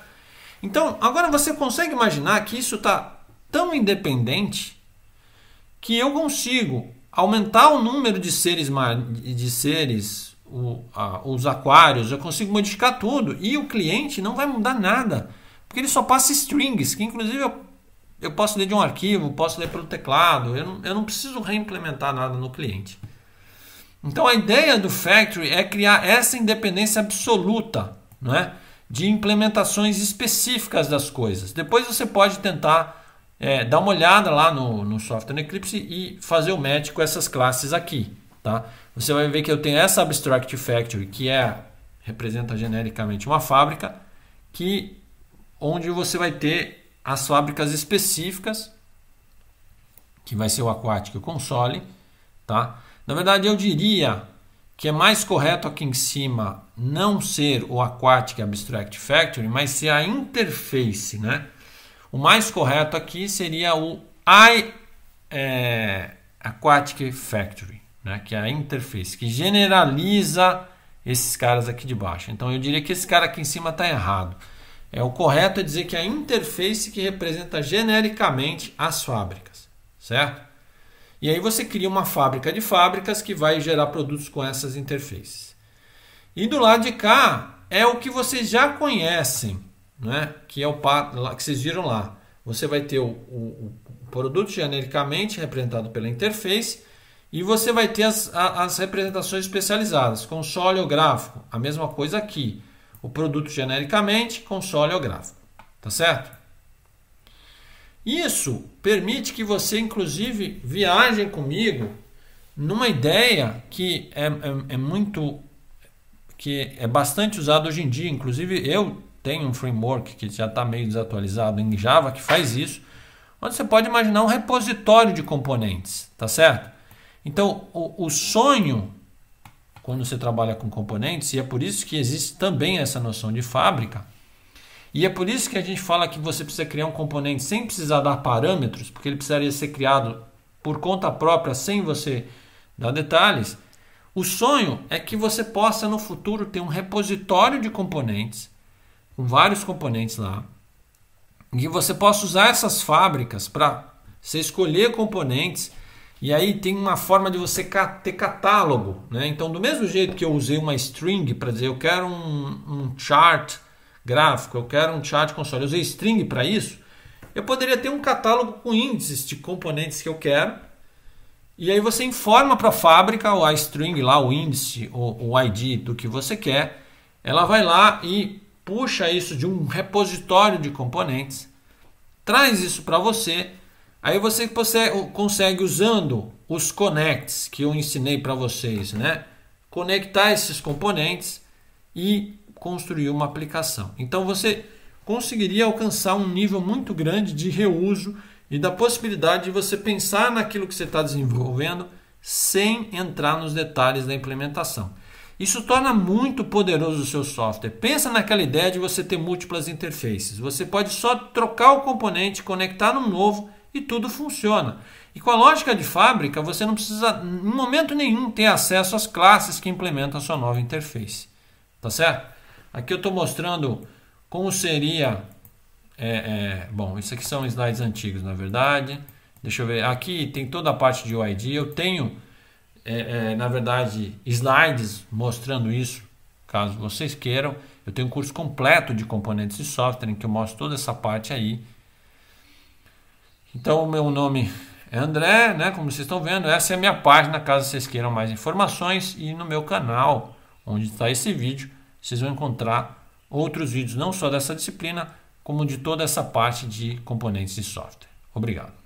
Então, agora você consegue imaginar que isso está tão independente que eu consigo aumentar o número de seres, de seres o, a, os aquários, eu consigo modificar tudo e o cliente não vai mudar nada, porque ele só passa strings, que inclusive eu, eu posso ler de um arquivo, posso ler pelo teclado, eu não, eu não preciso reimplementar nada no cliente. Então a ideia do Factory é criar essa independência absoluta, não é? de implementações específicas das coisas. Depois você pode tentar é, dar uma olhada lá no, no software Eclipse e fazer o match com essas classes aqui. Tá? Você vai ver que eu tenho essa Abstract Factory, que é representa genericamente uma fábrica, que onde você vai ter as fábricas específicas, que vai ser o Aquático Console. Tá? Na verdade, eu diria que é mais correto aqui em cima não ser o Aquatic Abstract Factory, mas ser a interface, né? O mais correto aqui seria o I, é, Aquatic Factory, né? que é a interface que generaliza esses caras aqui de baixo. Então eu diria que esse cara aqui em cima está errado. É o correto é dizer que é a interface que representa genericamente as fábricas, certo? E aí você cria uma fábrica de fábricas que vai gerar produtos com essas interfaces. E do lado de cá é o que vocês já conhecem, né? que é o que vocês viram lá. Você vai ter o, o, o produto genericamente representado pela interface e você vai ter as, as representações especializadas, console ou gráfico. A mesma coisa aqui. O produto genericamente, console ou gráfico. Tá certo? Isso permite que você, inclusive, viaje comigo numa ideia que é, é, é muito que é bastante usado hoje em dia. Inclusive, eu tenho um framework que já está meio desatualizado em Java que faz isso, onde você pode imaginar um repositório de componentes, tá certo? Então, o, o sonho quando você trabalha com componentes, e é por isso que existe também essa noção de fábrica. E é por isso que a gente fala que você precisa criar um componente sem precisar dar parâmetros, porque ele precisaria ser criado por conta própria, sem você dar detalhes. O sonho é que você possa no futuro ter um repositório de componentes, com vários componentes lá, e você possa usar essas fábricas para você escolher componentes. E aí tem uma forma de você ter catálogo. Né? Então, do mesmo jeito que eu usei uma string para dizer eu quero um, um chart gráfico, eu quero um chart console, eu usei string para isso, eu poderia ter um catálogo com índices de componentes que eu quero e aí você informa para a fábrica o string lá, o índice, o, o ID do que você quer. Ela vai lá e puxa isso de um repositório de componentes, traz isso para você. Aí você consegue usando os connects que eu ensinei para vocês, né? Conectar esses componentes e construir uma aplicação. Então você conseguiria alcançar um nível muito grande de reuso e da possibilidade de você pensar naquilo que você está desenvolvendo sem entrar nos detalhes da implementação. Isso torna muito poderoso o seu software. Pensa naquela ideia de você ter múltiplas interfaces. Você pode só trocar o componente, conectar num novo e tudo funciona. E com a lógica de fábrica, você não precisa em momento nenhum ter acesso às classes que implementam a sua nova interface. Tá certo? Aqui eu estou mostrando como seria é, é, bom, isso aqui são slides antigos, na verdade. Deixa eu ver. Aqui tem toda a parte de UID. Eu tenho, é, é, na verdade, slides mostrando isso, caso vocês queiram. Eu tenho um curso completo de componentes de software em que eu mostro toda essa parte aí. Então, o meu nome é André, né? Como vocês estão vendo, essa é a minha página, caso vocês queiram mais informações. E no meu canal, onde está esse vídeo, vocês vão encontrar outros vídeos, não só dessa disciplina, como de toda essa parte de componentes de software. Obrigado.